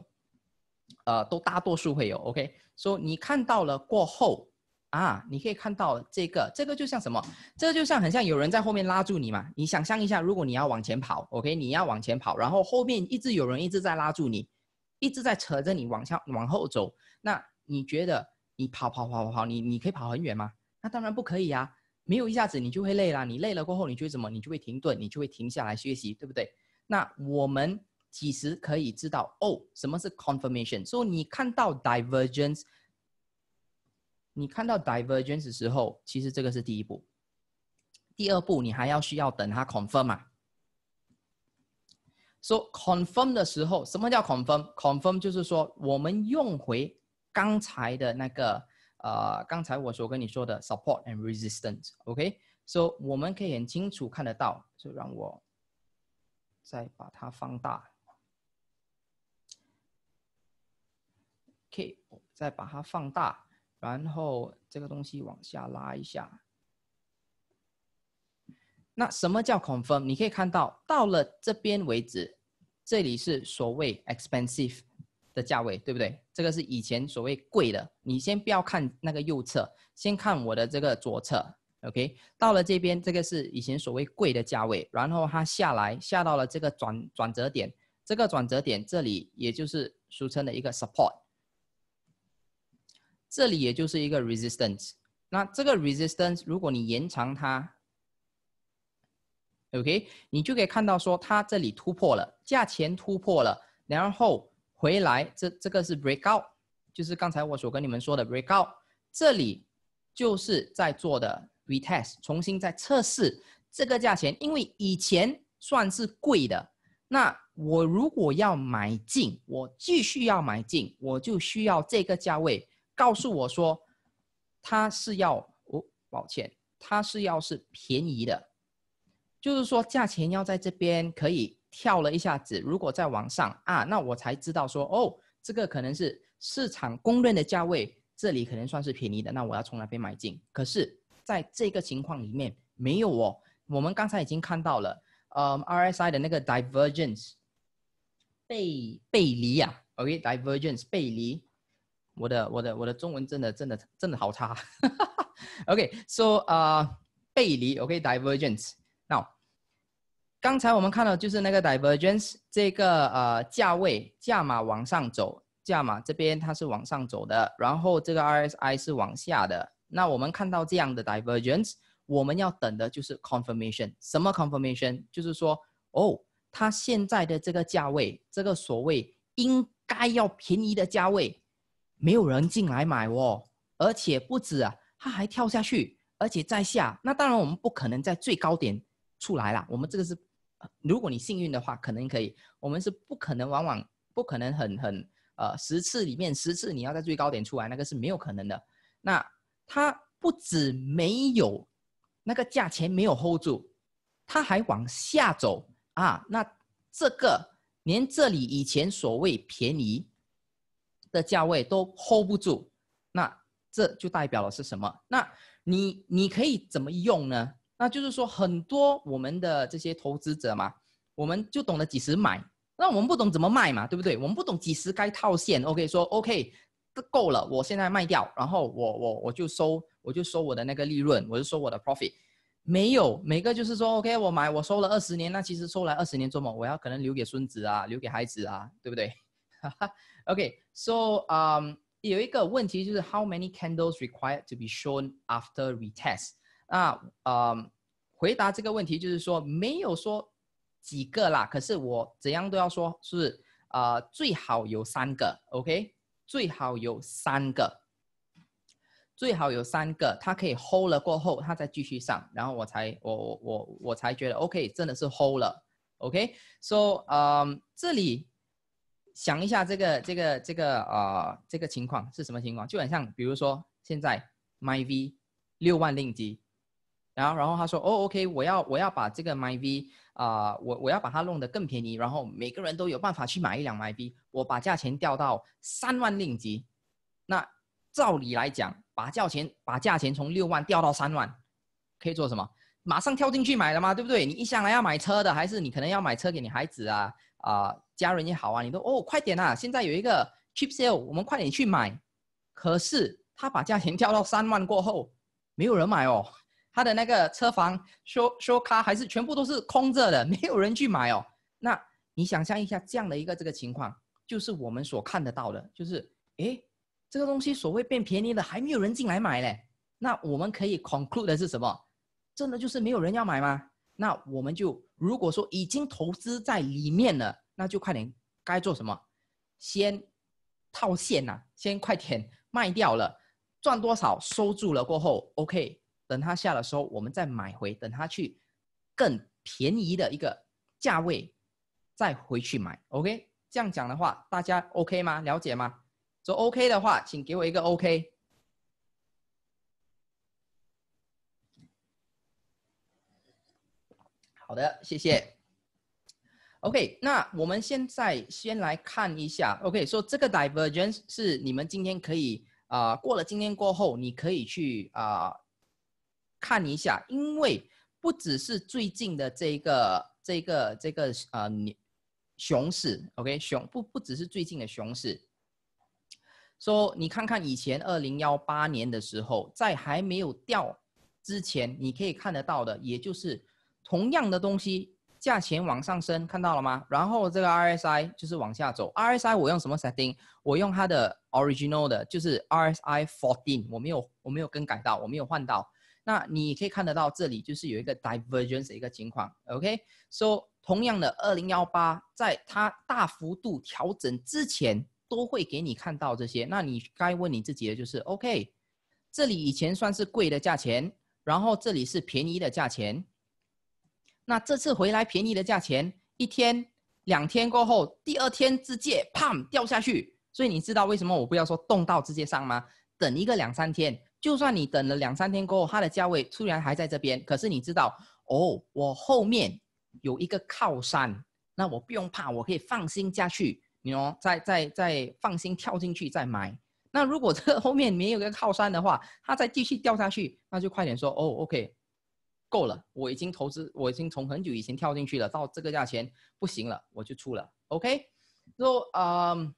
呃，都大多数会有 OK。所以你看到了过后啊，你可以看到这个，这个就像什么？这个、就像很像有人在后面拉住你嘛？你想象一下，如果你要往前跑 OK，你要往前跑，然后后面一直有人一直在拉住你，一直在扯着你往下往后走，那。你觉得你跑跑跑跑跑，你你可以跑很远吗？那当然不可以啊，没有一下子你就会累了。你累了过后，你就会什么？你就会停顿，你就会停下来学习，对不对？那我们其实可以知道，哦，什么是 confirmation？所、以你看到 divergence，你看到 divergence 的时候，其实这个是第一步。第二步，你还要需要等它 confirm 嘛。说 confirm 的时候，什么叫 confirm？confirm 就是说我们用回。刚才的那个，呃，刚才我所跟你说的 support and resistance，OK？所以我们可以很清楚看得到，就让我再把它放大，OK？再把它放大，然后这个东西往下拉一下。那什么叫 confirm？你可以看到到了这边为止，这里是所谓 expensive。的价位对不对？这个是以前所谓贵的。你先不要看那个右侧，先看我的这个左侧。OK，到了这边，这个是以前所谓贵的价位。然后它下来下到了这个转转折点，这个转折点这里也就是俗称的一个 support，这里也就是一个 resistance。那这个 resistance，如果你延长它，OK，你就可以看到说它这里突破了，价钱突破了，然后。回来，这这个是 breakout，就是刚才我所跟你们说的 breakout。这里就是在做的 retest，重新在测试这个价钱，因为以前算是贵的。那我如果要买进，我继续要买进，我就需要这个价位告诉我说，它是要哦，抱歉，它是要是便宜的，就是说价钱要在这边可以。跳了一下子，如果再往上啊，那我才知道说哦，这个可能是市场公认的价位，这里可能算是便宜的，那我要从那边买进。可是在这个情况里面没有哦，我们刚才已经看到了，呃，RSI 的那个 divergence 背背离呀，OK，divergence 背离，我的我的我的中文真的真的真的好差，[LAUGHS] OK，so 呃背离，OK，divergence，now。刚才我们看到就是那个 divergence，这个呃价位价码往上走，价码这边它是往上走的，然后这个 R S I 是往下的。那我们看到这样的 divergence，我们要等的就是 confirmation。什么 confirmation？就是说，哦，它现在的这个价位，这个所谓应该要便宜的价位，没有人进来买哦，而且不止啊，它还跳下去，而且在下。那当然我们不可能在最高点出来啦，我们这个是。如果你幸运的话，可能可以。我们是不可能，往往不可能很很呃，十次里面十次你要在最高点出来，那个是没有可能的。那它不止没有那个价钱没有 hold 住，它还往下走啊。那这个连这里以前所谓便宜的价位都 hold 不住，那这就代表了是什么？那你你可以怎么用呢？那就是说，很多我们的这些投资者嘛，我们就懂得几时买，那我们不懂怎么卖嘛，对不对？我们不懂几时该套现。OK，说 OK，够了，我现在卖掉，然后我我我就收，我就收我的那个利润，我就收我的 profit。没有每个就是说 OK，我买我收了二十年，那其实收来二十年做么？我要可能留给孙子啊，留给孩子啊，对不对？[LAUGHS] OK，So，嗯，有一个问题就是 How many candles required to be shown after retest？那呃，回答这个问题就是说没有说几个啦，可是我怎样都要说，是呃最好有三个，OK？最好有三个，最好有三个，他可以 hold 了过后，他再继续上，然后我才我我我我才觉得 OK，真的是 hold 了，OK？So 呃这里想一下这个这个这个呃这个情况是什么情况？就很像比如说现在 My V 六万令吉。然后，然后他说：“哦，OK，我要我要把这个 m y v 啊，我我要把它弄得更便宜，然后每个人都有办法去买一辆 m y v 我把价钱调到三万令吉。那照理来讲，把价钱把价钱从六万调到三万，可以做什么？马上跳进去买了吗？对不对？你一想来要买车的，还是你可能要买车给你孩子啊啊家人也好啊，你都哦快点啊！现在有一个 cheap sale，我们快点去买。可是他把价钱调到三万过后，没有人买哦。”他的那个车房、说说卡还是全部都是空着的，没有人去买哦。[LAUGHS] 那你想象一下这样的一个这个情况，就是我们所看得到的，就是诶，这个东西所谓变便宜了，还没有人进来买嘞。那我们可以 conclude 的是什么？真的就是没有人要买吗？那我们就如果说已经投资在里面了，那就快点该做什么？先套现呐，先快点卖掉了，赚多少收住了过后，OK。等它下的时候，我们再买回；等它去更便宜的一个价位，再回去买。OK，这样讲的话，大家 OK 吗？了解吗？说 OK 的话，请给我一个 OK。好的，谢谢。OK，那我们现在先来看一下。OK，说这个 divergence 是你们今天可以啊，过了今天过后，你可以去啊。看一下，因为不只是最近的这个、这个、这个呃，熊市。OK，熊不不只是最近的熊市。说你看看以前二零幺八年的时候，在还没有掉之前，你可以看得到的，也就是同样的东西价钱往上升，看到了吗？然后这个 RSI 就是往下走。RSI 我用什么 setting？我用它的 original 的，就是 RSI fourteen。我没有我没有更改到，我没有换到。那你可以看得到，这里就是有一个 divergence 一个情况，OK？说同样的，二零幺八在它大幅度调整之前，都会给你看到这些。那你该问你自己的就是，OK？这里以前算是贵的价钱，然后这里是便宜的价钱。那这次回来便宜的价钱，一天、两天过后，第二天直接啪掉下去。所以你知道为什么我不要说动到直接上吗？等一个两三天。就算你等了两三天过后，它的价位突然还在这边，可是你知道哦，我后面有一个靠山，那我不用怕，我可以放心下去，你哦，再再再放心跳进去再买。那如果这后面没有一个靠山的话，它再继续掉下去，那就快点说哦，OK，够了，我已经投资，我已经从很久以前跳进去了，到这个价钱不行了，我就出了。OK，然嗯，啊，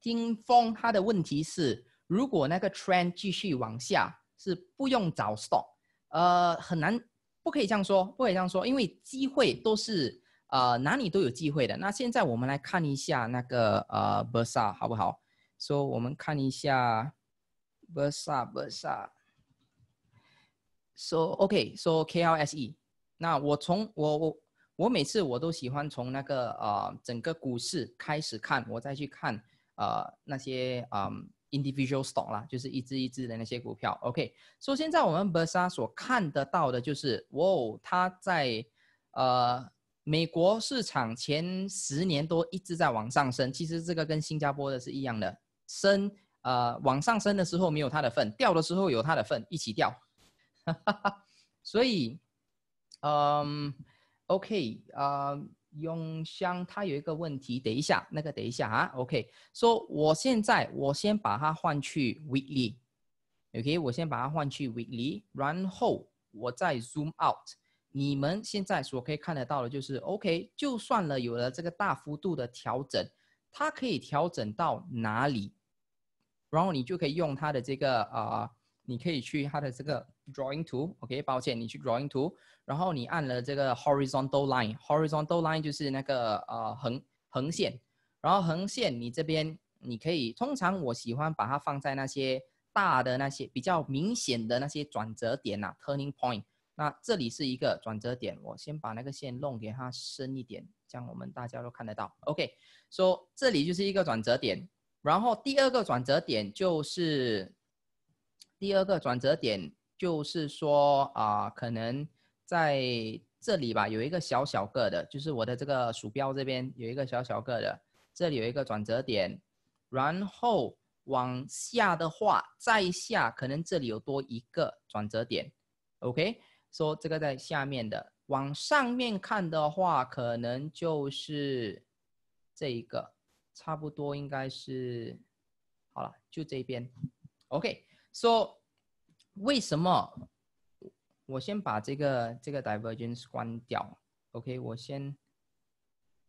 听风他的问题是。如果那个 trend 继续往下，是不用找 stop，呃，很难，不可以这样说，不可以这样说，因为机会都是呃哪里都有机会的。那现在我们来看一下那个呃，Bursa 好不好？说我们看一下 Bursa Bursa，说 OK，说 K L S E。那我从我我我每次我都喜欢从那个呃整个股市开始看，我再去看呃那些嗯。Individual stock 啦，就是一只一只的那些股票。OK，首先在我们 Bursa 所看得到的，就是哇，它在呃美国市场前十年都一直在往上升。其实这个跟新加坡的是一样的，升呃往上升的时候没有它的份，掉的时候有它的份，一起掉。哈哈哈，所以嗯，OK 啊。用香它有一个问题，等一下，那个等一下啊，OK，说我现在我先把它换去 weekly，OK，我先把它换去 weekly，然后我再 zoom out，你们现在所可以看得到的就是，OK，就算了，有了这个大幅度的调整，它可以调整到哪里，然后你就可以用它的这个啊，你可以去它的这个。drawing t o o k 抱歉，你去 drawing t to。然后你按了这个 horizontal line，horizontal line 就是那个呃横横线，然后横线你这边你可以，通常我喜欢把它放在那些大的那些比较明显的那些转折点呐，turning point。那这里是一个转折点，我先把那个线弄给它深一点，这样我们大家都看得到。OK，说这里就是一个转折点，然后第二个转折点就是第二个转折点。就是说啊，可能在这里吧，有一个小小个的，就是我的这个鼠标这边有一个小小个的，这里有一个转折点，然后往下的话再下，可能这里有多一个转折点。OK，说这个在下面的，往上面看的话，可能就是这一个，差不多应该是好了，就这边。OK，说。为什么？我先把这个这个 divergence 关掉。OK，我先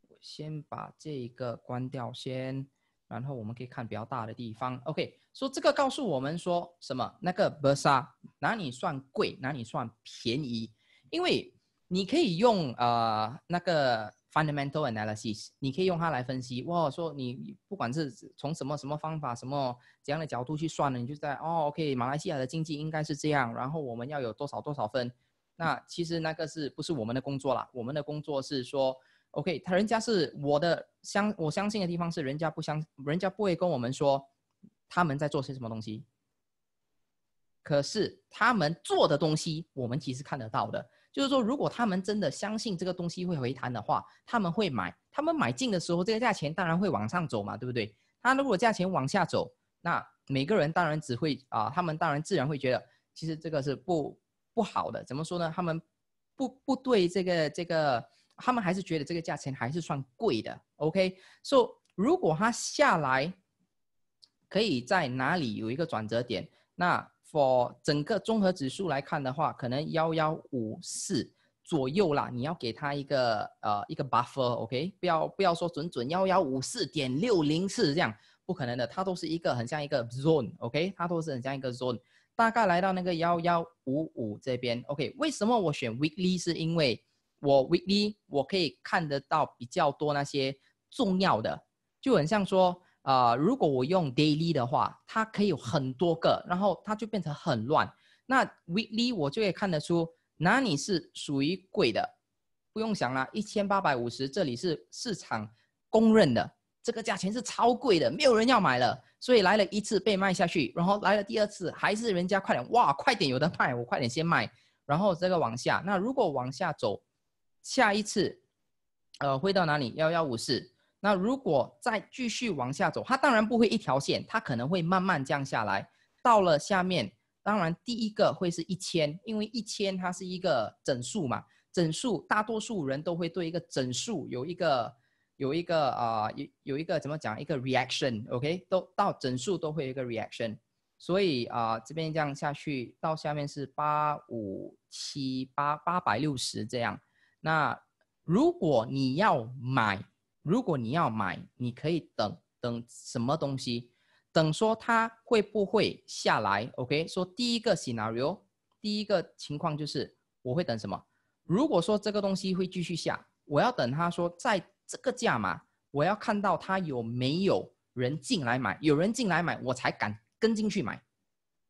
我先把这个关掉先，然后我们可以看比较大的地方。OK，说这个告诉我们说什么？那个 Versa 哪你算贵，哪里算便宜，因为你可以用呃那个。Fundamental analysis，你可以用它来分析。哇，说你不管是从什么什么方法、什么怎样的角度去算呢，你就在哦，OK，马来西亚的经济应该是这样，然后我们要有多少多少分。那其实那个是不是我们的工作啦？我们的工作是说，OK，他人家是我的相我相信的地方是人家不相，人家不会跟我们说他们在做些什么东西。可是他们做的东西，我们其实看得到的。就是说，如果他们真的相信这个东西会回弹的话，他们会买。他们买进的时候，这个价钱当然会往上走嘛，对不对？他如果价钱往下走，那每个人当然只会啊，他们当然自然会觉得，其实这个是不不好的。怎么说呢？他们不不对这个这个，他们还是觉得这个价钱还是算贵的。OK，说如果它下来，可以在哪里有一个转折点？那？for 整个综合指数来看的话，可能幺幺五四左右啦，你要给它一个呃一个 buffer，OK？不要不要说准准幺幺五四点六零四这样，不可能的，它都是一个很像一个 zone，OK？它都是很像一个 zone，大概来到那个幺幺五五这边，OK？为什么我选 weekly？是因为我 weekly 我可以看得到比较多那些重要的，就很像说。啊，如果我用 daily 的话，它可以有很多个，然后它就变成很乱。那 weekly 我就可以看得出哪里是属于贵的，不用想了，一千八百五十这里是市场公认的这个价钱是超贵的，没有人要买了，所以来了一次被卖下去，然后来了第二次还是人家快点，哇，快点有的卖，我快点先卖，然后这个往下，那如果往下走，下一次，呃，会到哪里？幺幺五四。那如果再继续往下走，它当然不会一条线，它可能会慢慢降下来。到了下面，当然第一个会是一千，因为一千它是一个整数嘛。整数大多数人都会对一个整数有一个有一个啊有有一个怎么讲一个 reaction，OK？都到整数都会有一个 reaction。所以啊，这边降下去到下面是八五七八八百六十这样。那如果你要买，如果你要买，你可以等等什么东西？等说它会不会下来？OK，说第一个 scenario，第一个情况就是我会等什么？如果说这个东西会继续下，我要等它说在这个价嘛，我要看到它有没有人进来买，有人进来买我才敢跟进去买。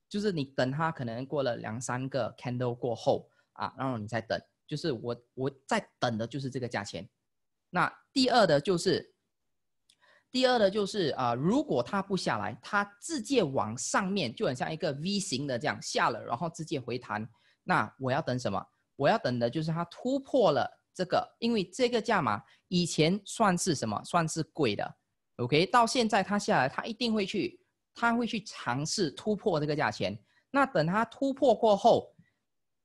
就是你等它可能过了两三个 candle 过后啊，然后你再等，就是我我在等的就是这个价钱。那第二的就是，第二的就是，呃，如果它不下来，它直接往上面就很像一个 V 型的这样下了，然后直接回弹。那我要等什么？我要等的就是它突破了这个，因为这个价码以前算是什么？算是贵的。OK，到现在它下来，它一定会去，它会去尝试突破这个价钱。那等它突破过后，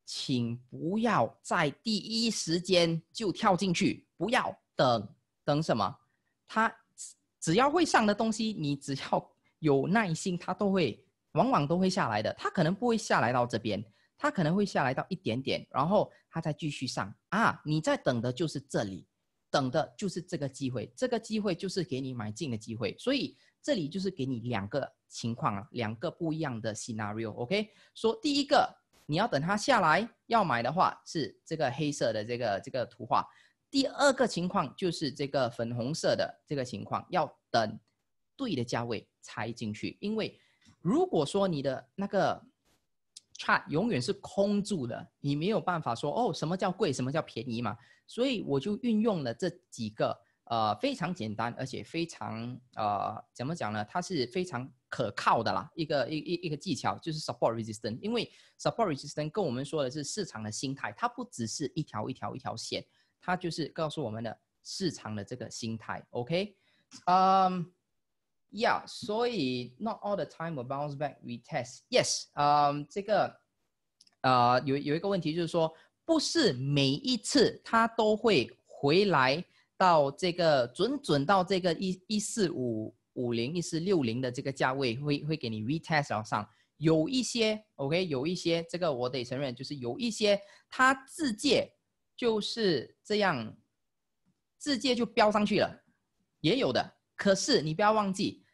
请不要在第一时间就跳进去，不要。等，等什么？他只要会上的东西，你只要有耐心，他都会，往往都会下来的。他可能不会下来到这边，他可能会下来到一点点，然后他再继续上啊。你在等的就是这里，等的就是这个机会，这个机会就是给你买进的机会。所以这里就是给你两个情况了，两个不一样的 scenario。OK，说第一个，你要等它下来要买的话，是这个黑色的这个这个图画。第二个情况就是这个粉红色的这个情况要等对的价位才进去，因为如果说你的那个 chart 永远是空住的，你没有办法说哦，什么叫贵，什么叫便宜嘛。所以我就运用了这几个呃非常简单而且非常呃怎么讲呢？它是非常可靠的啦，一个一一一个技巧就是 support resistance，因为 support resistance 跟我们说的是市场的心态，它不只是一条一条一条线。它就是告诉我们的市场的这个心态，OK？嗯，Yeah，所以 Not all the time will bounce back retest。Yes，嗯，这个呃有有一个问题就是说，不是每一次它都会回来到这个准准到这个一一四五五零一四六零的这个价位会会给你 retest 上有一些 OK，有一些这个我得承认就是有一些它自借。就是这样，直接就飙上去了，也有的。可是你不要忘记，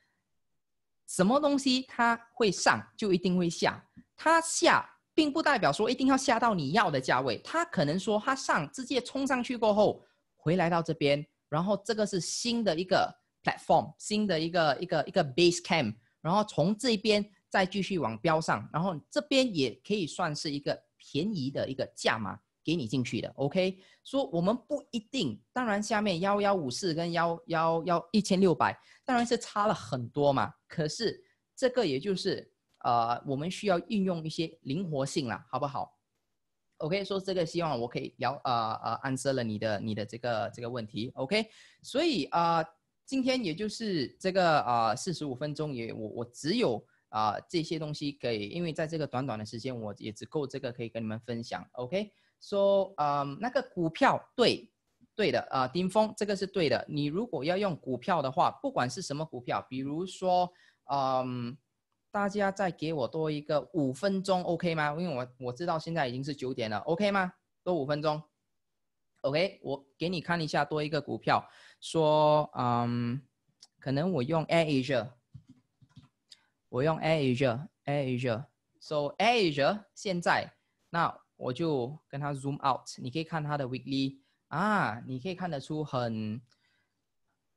什么东西它会上，就一定会下。它下，并不代表说一定要下到你要的价位。它可能说它上直接冲上去过后，回来到这边，然后这个是新的一个 platform，新的一个一个一个 base camp，然后从这边再继续往标上，然后这边也可以算是一个便宜的一个价码。给你进去的，OK，说我们不一定，当然下面幺幺五四跟幺幺幺一千六百，当然是差了很多嘛。可是这个也就是呃，我们需要运用一些灵活性了，好不好？OK，说这个希望我可以聊呃呃，暗 r 了你的你的这个这个问题，OK。所以啊，今天也就是这个啊，四十五分钟也我我只有啊这些东西可以，因为在这个短短的时间，我也只够这个可以跟你们分享，OK。说，嗯，那个股票，对，对的，啊，丁峰这个是对的。你如果要用股票的话，不管是什么股票，比如说，嗯，大家再给我多一个五分钟，OK 吗？因为我我知道现在已经是九点了，OK 吗？多五分钟，OK，我给你看一下多一个股票。说，嗯，可能我用 Air Asia，我用 Air Asia，Air Asia。So Air Asia 现在，那。我就跟他 zoom out，你可以看他的 weekly 啊，你可以看得出很，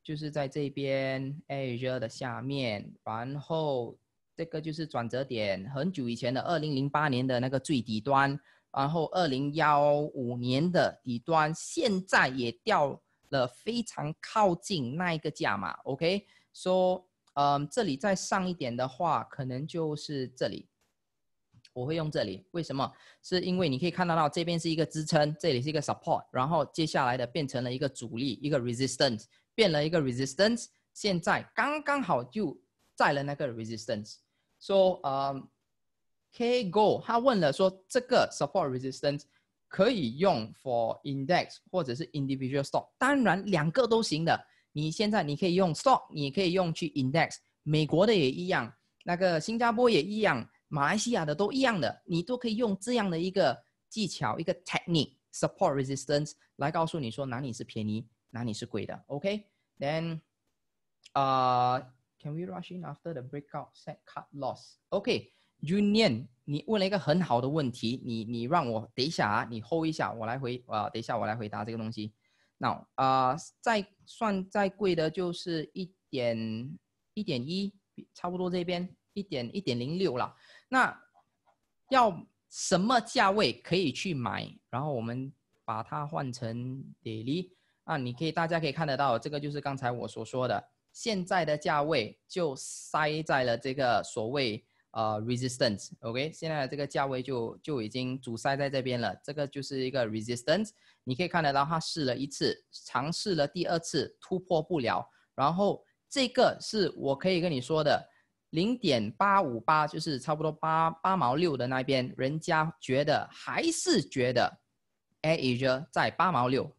就是在这边 edge 的下面，然后这个就是转折点，很久以前的二零零八年的那个最底端，然后二零幺五年的底端，现在也掉了非常靠近那一个价嘛，OK，说，嗯，这里再上一点的话，可能就是这里。我会用这里，为什么？是因为你可以看到到这边是一个支撑，这里是一个 support，然后接下来的变成了一个阻力，一个 resistance，变了一个 resistance，现在刚刚好就在了那个 resistance。So，嗯，K Go 他问了说，这个 support resistance 可以用 for index 或者是 individual stock，当然两个都行的。你现在你可以用 stock，你可以用去 index，美国的也一样，那个新加坡也一样。马来西亚的都一样的，你都可以用这样的一个技巧，一个 technique support resistance 来告诉你说哪里是便宜，哪里是贵的。OK，then，uh，can we rush in after the breakout set cut loss？OK，Junian，你问了一个很好的问题，你你让我等一下啊，你 hold 一下，我来回啊，等一下我来回答这个东西。那啊，再算再贵的，就是一点一点一，差不多这边一点一点零六了。那要什么价位可以去买？然后我们把它换成 daily 啊，你可以，大家可以看得到，这个就是刚才我所说的，现在的价位就塞在了这个所谓呃 resistance，OK，现在这个价位就就已经阻塞在这边了，这个就是一个 resistance，你可以看得到，它试了一次，尝试了第二次突破不了，然后这个是我可以跟你说的。零点八五八就是差不多八八毛六的那边，人家觉得还是觉得，air asia 在八毛六，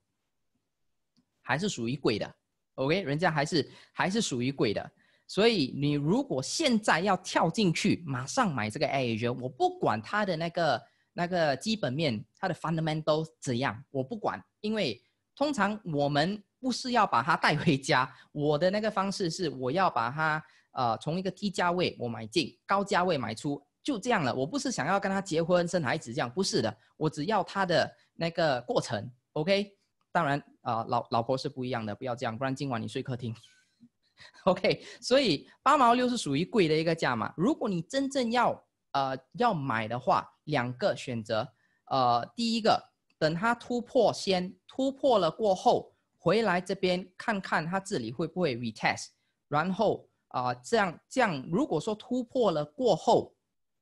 还是属于贵的，OK，人家还是还是属于贵的。所以你如果现在要跳进去，马上买这个 air asia，我不管它的那个那个基本面，它的 fundamental 怎样，我不管，因为通常我们不是要把它带回家，我的那个方式是我要把它。呃，从一个低价位我买进，高价位买出，就这样了。我不是想要跟他结婚生孩子这样，不是的。我只要他的那个过程，OK。当然啊，老老婆是不一样的，不要这样，不然今晚你睡客厅。[LAUGHS] OK。所以八毛六是属于贵的一个价嘛？如果你真正要呃要买的话，两个选择，呃，第一个等它突破先突破了过后回来这边看看它这里会不会 retest，然后。啊，这样这样，如果说突破了过后，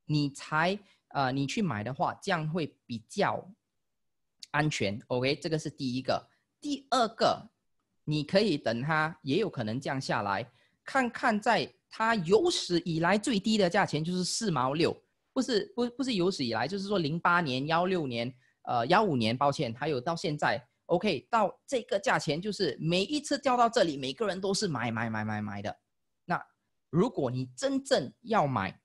你才呃你去买的话，这样会比较安全。OK，这个是第一个。第二个，你可以等它，也有可能降下来，看看在它有史以来最低的价钱就是四毛六，不是不不是有史以来，就是说零八年、幺六年、呃幺五年，抱歉，还有到现在。OK，到这个价钱就是每一次掉到这里，每个人都是买买买买买的。如果你真正要买，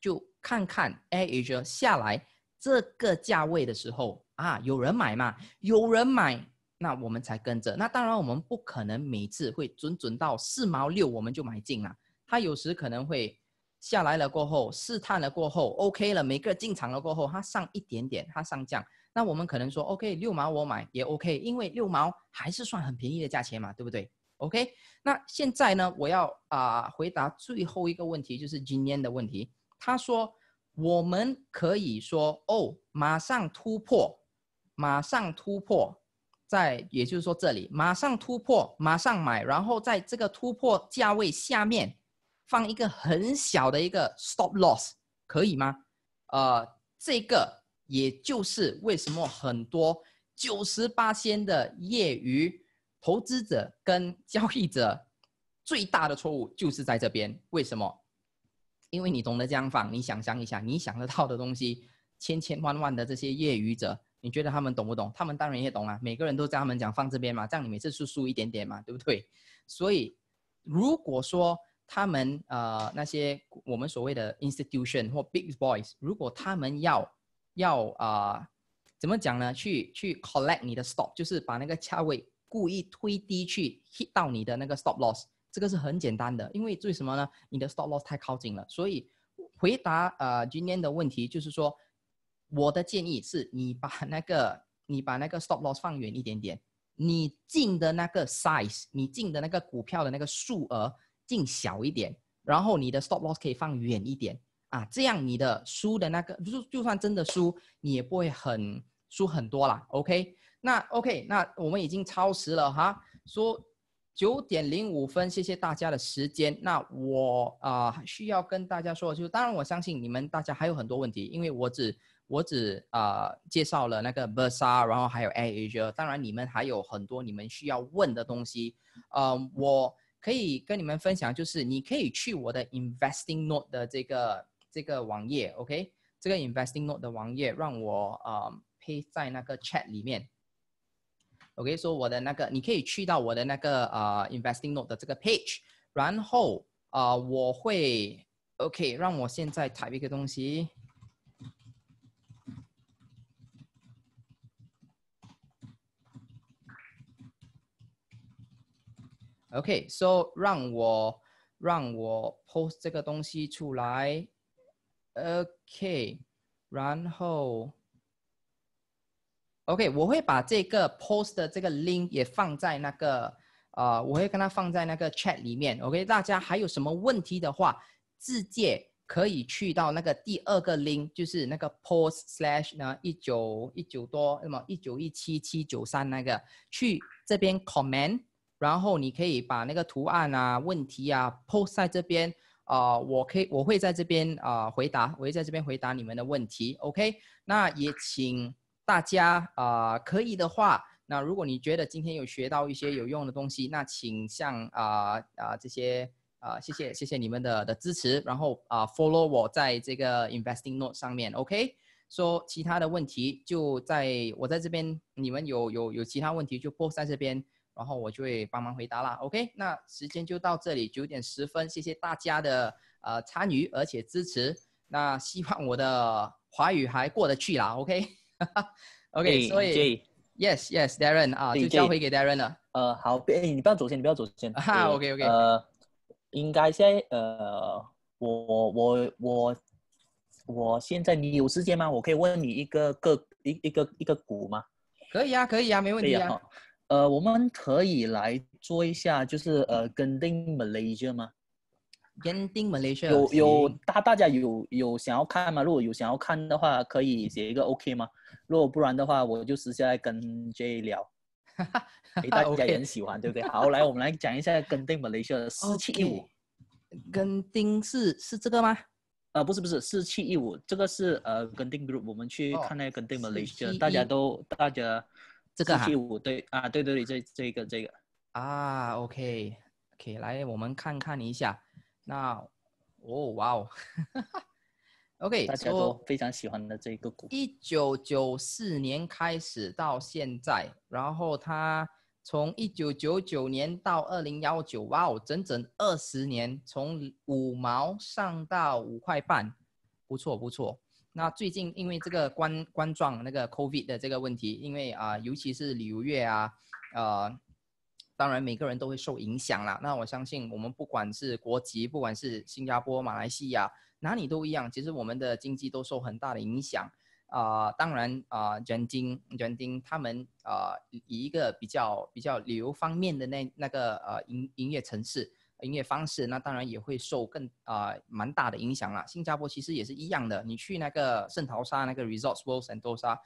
就看看 A a 下来这个价位的时候啊，有人买吗？有人买，那我们才跟着。那当然，我们不可能每次会准准到四毛六我们就买进了，它有时可能会下来了过后，试探了过后 OK 了，每个进场了过后，它上一点点，它上降，那我们可能说 OK 六毛我买也 OK，因为六毛还是算很便宜的价钱嘛，对不对？OK，那现在呢？我要啊回答最后一个问题，就是今天的问题。他说，我们可以说哦，马上突破，马上突破，在也就是说这里马上突破，马上买，然后在这个突破价位下面放一个很小的一个 stop loss，可以吗？呃，这个也就是为什么很多九十八仙的业余。投资者跟交易者最大的错误就是在这边，为什么？因为你懂得这样放，你想象一下，你想得到的东西，千千万万的这些业余者，你觉得他们懂不懂？他们当然也懂啊，每个人都在他们讲放这边嘛，这样你每次是输一点点嘛，对不对？所以，如果说他们呃那些我们所谓的 institution 或 big boys，如果他们要要啊，怎么讲呢？去去 collect 你的 s t o c k 就是把那个掐位。故意推低去 hit 到你的那个 stop loss，这个是很简单的，因为为什么呢？你的 stop loss 太靠近了。所以回答呃今天的问题就是说，我的建议是你把那个 [LAUGHS] 你把那个 stop loss 放远一点点，你进的那个 size，你进的那个股票的那个数额进小一点，然后你的 stop loss 可以放远一点啊，这样你的输的那个就就算真的输，你也不会很输很多啦。OK。那 OK，那我们已经超时了哈。说九点零五分，谢谢大家的时间。那我啊需要跟大家说，就是当然我相信你们大家还有很多问题，因为我只我只啊介绍了那个 b e r s a 然后还有 Asia。当然你们还有很多你们需要问的东西，呃，我可以跟你们分享，就是你可以去我的 Investing Note 的这个这个网页，OK，这个 Investing Note 的网页让我啊配在那个 Chat 里面。OK，说我的那个，你可以去到我的那个啊，Investing Note 的这个 page，然后啊，我会 OK，让我现在打一个东西。OK，so 让我让我 post 这个东西出来，OK，然后。OK，我会把这个 post 的这个 link 也放在那个，呃，我会跟它放在那个 chat 里面。OK，大家还有什么问题的话，直接可以去到那个第二个 link，就是那个 post slash 呢一九一九多那么一九一七七九三那个去这边 comment，然后你可以把那个图案啊、问题啊 post 在这边，呃，我可以我会在这边啊回答，我会在这边回答你们的问题。OK，那也请。大家啊，可以的话，那如果你觉得今天有学到一些有用的东西，那请向啊啊这些啊，谢谢谢谢你们的的支持，然后啊 follow 我在这个 investing note 上面，OK？说其他的问题就在我在这边，你们有有有其他问题就 post 在这边，然后我就会帮忙回答啦 o k 那时间就到这里，九点十分，谢谢大家的呃参与而且支持，那希望我的华语还过得去啦，OK？哈 [LAUGHS] 哈，OK，所以，Yes，Yes，Darren 啊，就交回给 Darren 了。呃，好，哎，你不要走先，你不要走先。哈，OK，OK。呃，应该在呃，我我我我现在你有时间吗？我可以问你一个个一一个一个股吗？可以啊，可以啊，没问题啊。呃，我们可以来做一下，就是呃，跟定 Malaysia 吗？跟定 Malaysia 有有大大家有有想要看吗？如果有想要看的话，可以写一个 OK 吗？若不然的话，我就私下来跟 J 聊，[LAUGHS] 给大家也很喜欢，对不对？好，来，我们来讲一下跟定 n 来 i n Malaysia 四七一五跟定是是这个吗？啊，不是不是，四七一五这个是呃跟定 g r o u p 我们去看那个跟定 n 来 i Malaysia，大家都大家这个四七一五对啊，对对对，这这个这个啊，OK OK，来我们看看一下，那哦，哇！哦。OK，大家都非常喜欢的这个股。一九九四年开始到现在，然后它从一九九九年到二零幺九哇哦，整整二十年，从五毛上到五块半，不错不错。那最近因为这个冠冠状那个 COVID 的这个问题，因为啊，尤其是李如月啊，呃。当然，每个人都会受影响啦。那我相信，我们不管是国籍，不管是新加坡、马来西亚，哪里都一样。其实我们的经济都受很大的影响。啊，当然啊，人丁，人丁，他们啊，以一个比较比较旅游方面的那那个呃营营业城市。营业方式，那当然也会受更啊蛮大的影响啦。新加坡其实也是一样的。你去那个圣淘沙那个 Resorts World Sentosa。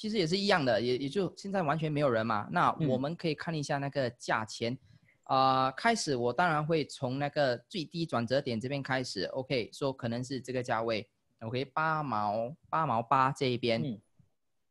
其实也是一样的，也也就现在完全没有人嘛。那我们可以看一下那个价钱，啊，开始我当然会从那个最低转折点这边开始，OK，说可能是这个价位，OK，八毛八毛八这边。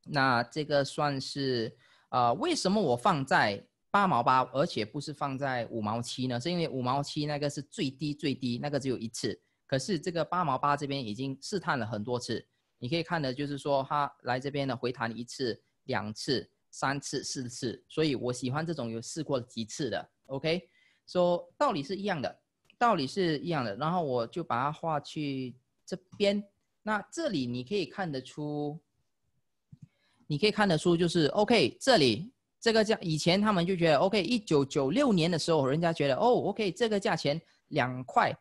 那这个算是，啊，为什么我放在八毛八，而且不是放在五毛七呢？是因为五毛七那个是最低最低，那个只有一次，可是这个八毛八这边已经试探了很多次。你可以看的，就是说他来这边的回弹一次、两次、三次、四次，所以我喜欢这种有试过几次的。OK，说道理是一样的，道理是一样的。然后我就把它画去这边。那这里你可以看得出，你可以看得出就是 OK，这里这个价以前他们就觉得 OK，一九九六年的时候，人家觉得哦 OK，这个价钱两块。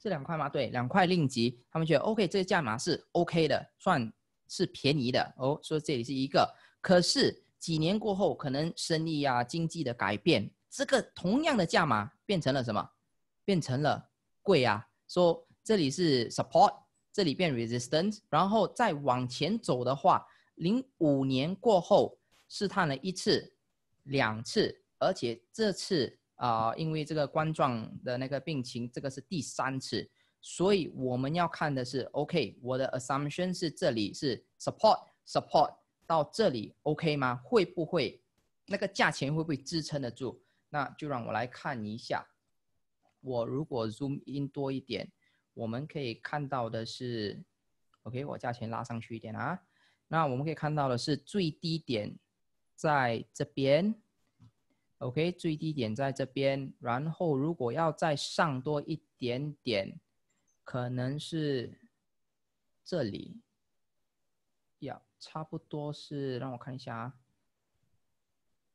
这两块吗？对，两块令吉，他们觉得 O.K.，这个价码是 O.K. 的，算是便宜的哦。说这里是一个，可是几年过后，可能生意呀、经济的改变，这个同样的价码变成了什么？变成了贵啊。说这里是 Support，这里变 Resistance，然后再往前走的话，零五年过后试探了一次、两次，而且这次。啊，因为这个冠状的那个病情，这个是第三次，所以我们要看的是，OK，我的 assumption 是这里是 support support 到这里 OK 吗？会不会那个价钱会不会支撑得住？那就让我来看一下，我如果 zoom in 多一点，我们可以看到的是，OK，我价钱拉上去一点啊，那我们可以看到的是最低点在这边。OK，最低点在这边，然后如果要再上多一点点，可能是这里，呀，差不多是，让我看一下啊，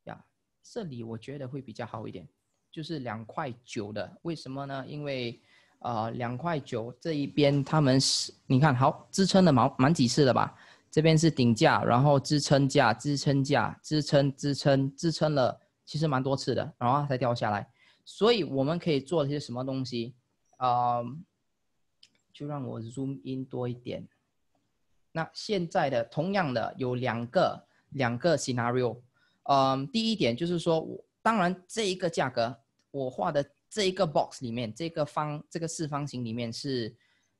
呀，这里我觉得会比较好一点，就是两块九的，为什么呢？因为啊，两块九这一边他们是你看好支撑了蛮蛮几次了吧？这边是顶价，然后支撑价、支撑价、支撑、支撑、支撑了。其实蛮多次的，然后它才掉下来，所以我们可以做一些什么东西，啊，就让我 zoom in 多一点。那现在的同样的有两个两个 scenario，嗯，第一点就是说我当然这一个价格，我画的这一个 box 里面这个方这个四方形里面是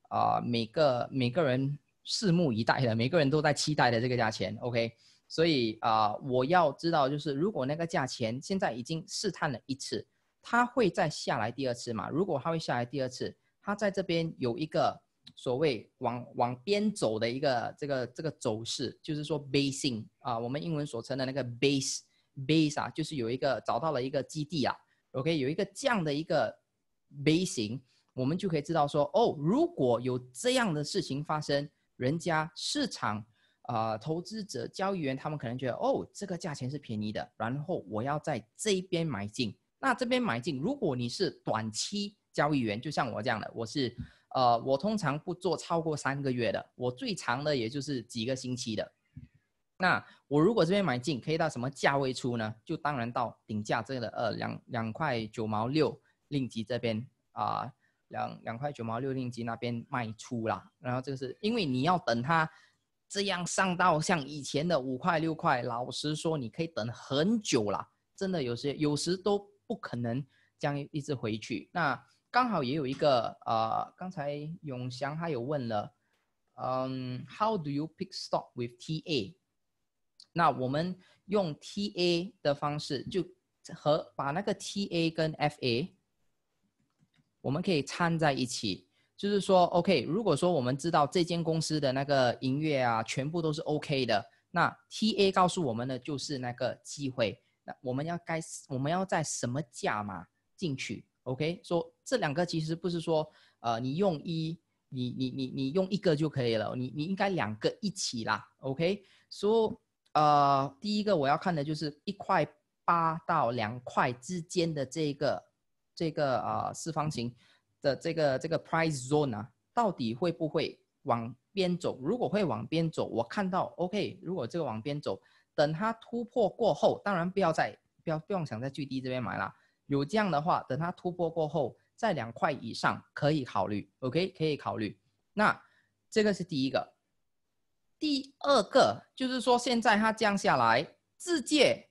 啊每个每个人拭目以待的，每个人都在期待的这个价钱，OK。所以啊，我要知道，就是如果那个价钱现在已经试探了一次，它会再下来第二次吗？如果它会下来第二次，它在这边有一个所谓往往边走的一个这个这个走势，就是说 basin g 啊，我们英文所称的那个 base base 啊，就是有一个找到了一个基地啊。OK，有一个这样的一个 basin，g 我们就可以知道说，哦，如果有这样的事情发生，人家市场。呃，投资者、交易员他们可能觉得，哦，这个价钱是便宜的，然后我要在这边买进。那这边买进，如果你是短期交易员，就像我这样的，我是，呃，我通常不做超过三个月的，我最长的也就是几个星期的。那我如果这边买进，可以到什么价位出呢？就当然到顶价，这个呃两两块九毛六令吉这边啊，两两块九毛六令吉那边卖出啦。然后这个是因为你要等它。这样上到像以前的五块六块，老实说，你可以等很久了。真的有些有时都不可能这样一直回去。那刚好也有一个啊，刚才永祥他有问了，嗯，How do you pick stock with TA？那我们用 TA 的方式，就和把那个 TA 跟 FA，我们可以掺在一起。就是说，OK，如果说我们知道这间公司的那个盈利啊，全部都是 OK 的，那 TA 告诉我们的就是那个机会。那我们要该我们要在什么价码进去？OK，说这两个其实不是说，呃，你用一，你你你你用一个就可以了，你你应该两个一起啦。OK，说呃，第一个我要看的就是一块八到两块之间的这个这个呃四方形。的这个这个 price zone 啊，到底会不会往边走？如果会往边走，我看到 OK，如果这个往边走，等它突破过后，当然不要再不要不用想在最低这边买了。有这样的话，等它突破过后，在两块以上可以考虑 OK，可以考虑。那这个是第一个，第二个就是说现在它降下来，直接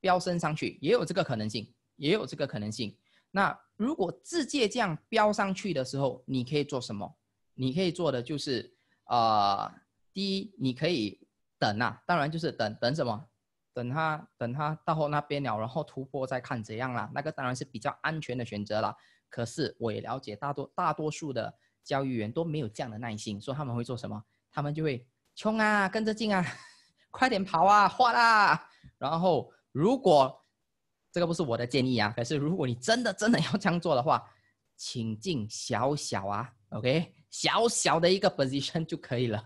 飙升上去，也有这个可能性，也有这个可能性。那。如果直接这样飙上去的时候，你可以做什么？你可以做的就是，呃，第一，你可以等啊，当然就是等等什么，等他等他到后那边了，然后突破再看怎样啦。那个当然是比较安全的选择啦。可是我也了解大多大多数的交易员都没有这样的耐心，说他们会做什么？他们就会冲啊，跟着进啊，[LAUGHS] 快点跑啊，哗啦！然后如果。这个不是我的建议啊，可是如果你真的真的要这样做的话，请进小小啊，OK，小小的一个 position 就可以了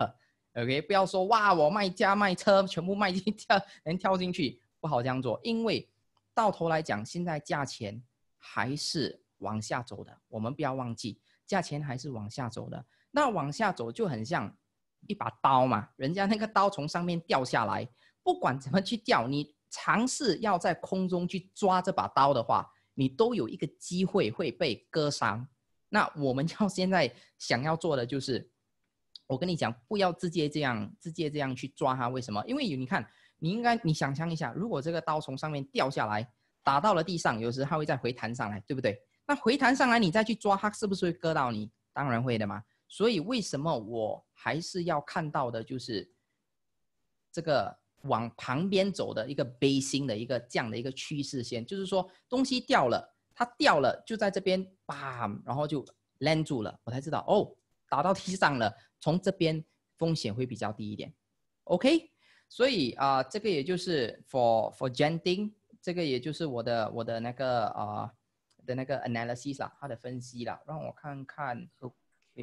，OK，不要说哇，我卖家卖车全部卖进跳，能跳进去不好这样做，因为到头来讲，现在价钱还是往下走的，我们不要忘记，价钱还是往下走的。那往下走就很像一把刀嘛，人家那个刀从上面掉下来，不管怎么去掉你。尝试要在空中去抓这把刀的话，你都有一个机会会被割伤。那我们 [LAUGHS] 要现在想要做的就是，我跟你讲，不要直接这样、直接这样去抓它。为什么？因为你看，你应该你想象一下，如果这个刀从上面掉下来，打到了地上，有时它会再回弹上来，对不对？那回弹上来你再去抓它，是不是会割到你？当然会的嘛。所以为什么我还是要看到的就是这个？往旁边走的一个背心的一个这样的一个趋势线，就是说东西掉了，它掉了就在这边 b m 然后就 land 住了，我才知道哦，打到地上了，从这边风险会比较低一点，OK，所以啊，这个也就是 for for genting，这个也就是我的我的那个啊的那个 analysis 啦，它的分析啦，让我看看。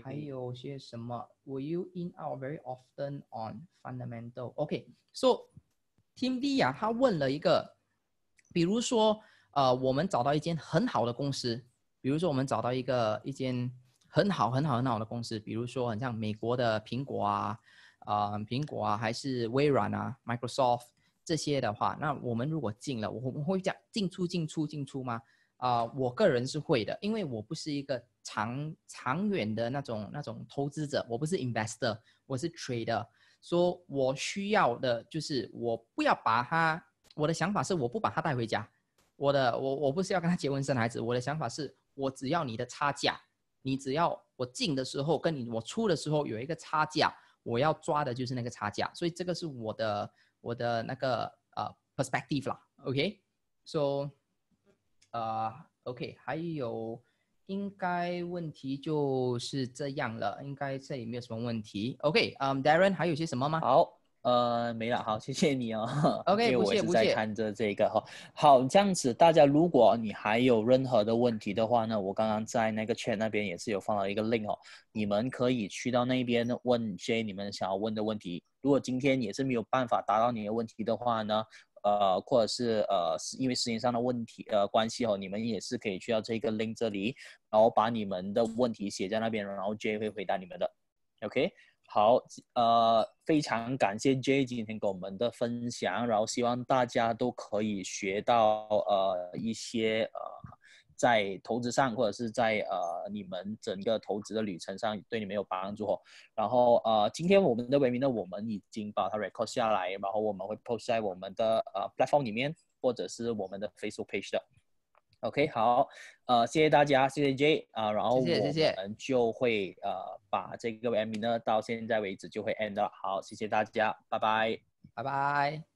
还有些什么？Were you in out very often on fundamental? OK. So, Timmy 呀，他问了一个，比如说，呃，我们找到一间很好的公司，比如说我们找到一个一间很好、很好、很好的公司，比如说很像美国的苹果啊，呃，苹果啊，还是微软啊，Microsoft 这些的话，那我们如果进了，我我会讲进出、进出、进出吗？啊，我个人是会的，因为我不是一个。长长远的那种那种投资者，我不是 investor，我是 trade。说我需要的就是我不要把他，我的想法是我不把他带回家。我的我我不是要跟他结婚生孩子，我的想法是我只要你的差价，你只要我进的时候跟你我出的时候有一个差价，我要抓的就是那个差价。所以这个是我的我的那个呃 perspective 啦，OK。So，呃 OK 还有。应该问题就是这样了，应该这里没有什么问题。OK，嗯，Darren 还有些什么吗？好，呃，没了。好，谢谢你哦。OK，我一直在看着这个哈。好，这样子大家，如果你还有任何的问题的话呢，我刚刚在那个圈那边也是有放了一个 link 哦，你们可以去到那边问些你们想要问的问题。如果今天也是没有办法达到你的问题的话呢？呃，或者是呃，因为时间上的问题，呃，关系哦，你们也是可以去到这个 link 这里，然后把你们的问题写在那边，然后 J 会回答你们的。OK，好，呃，非常感谢 J 今天给我们的分享，然后希望大家都可以学到呃一些呃。在投资上，或者是在呃你们整个投资的旅程上，对你们有帮助。然后呃，今天我们的维明呢，我们已经把它 record 下来，然后我们会 post 在我们的呃 platform 里面，或者是我们的 Facebook page 的。OK，好，呃，谢谢大家，谢谢 J，啊，然后我们就会呃把这个维明呢，到现在为止就会 end 了。好，谢谢大家，拜拜，拜拜。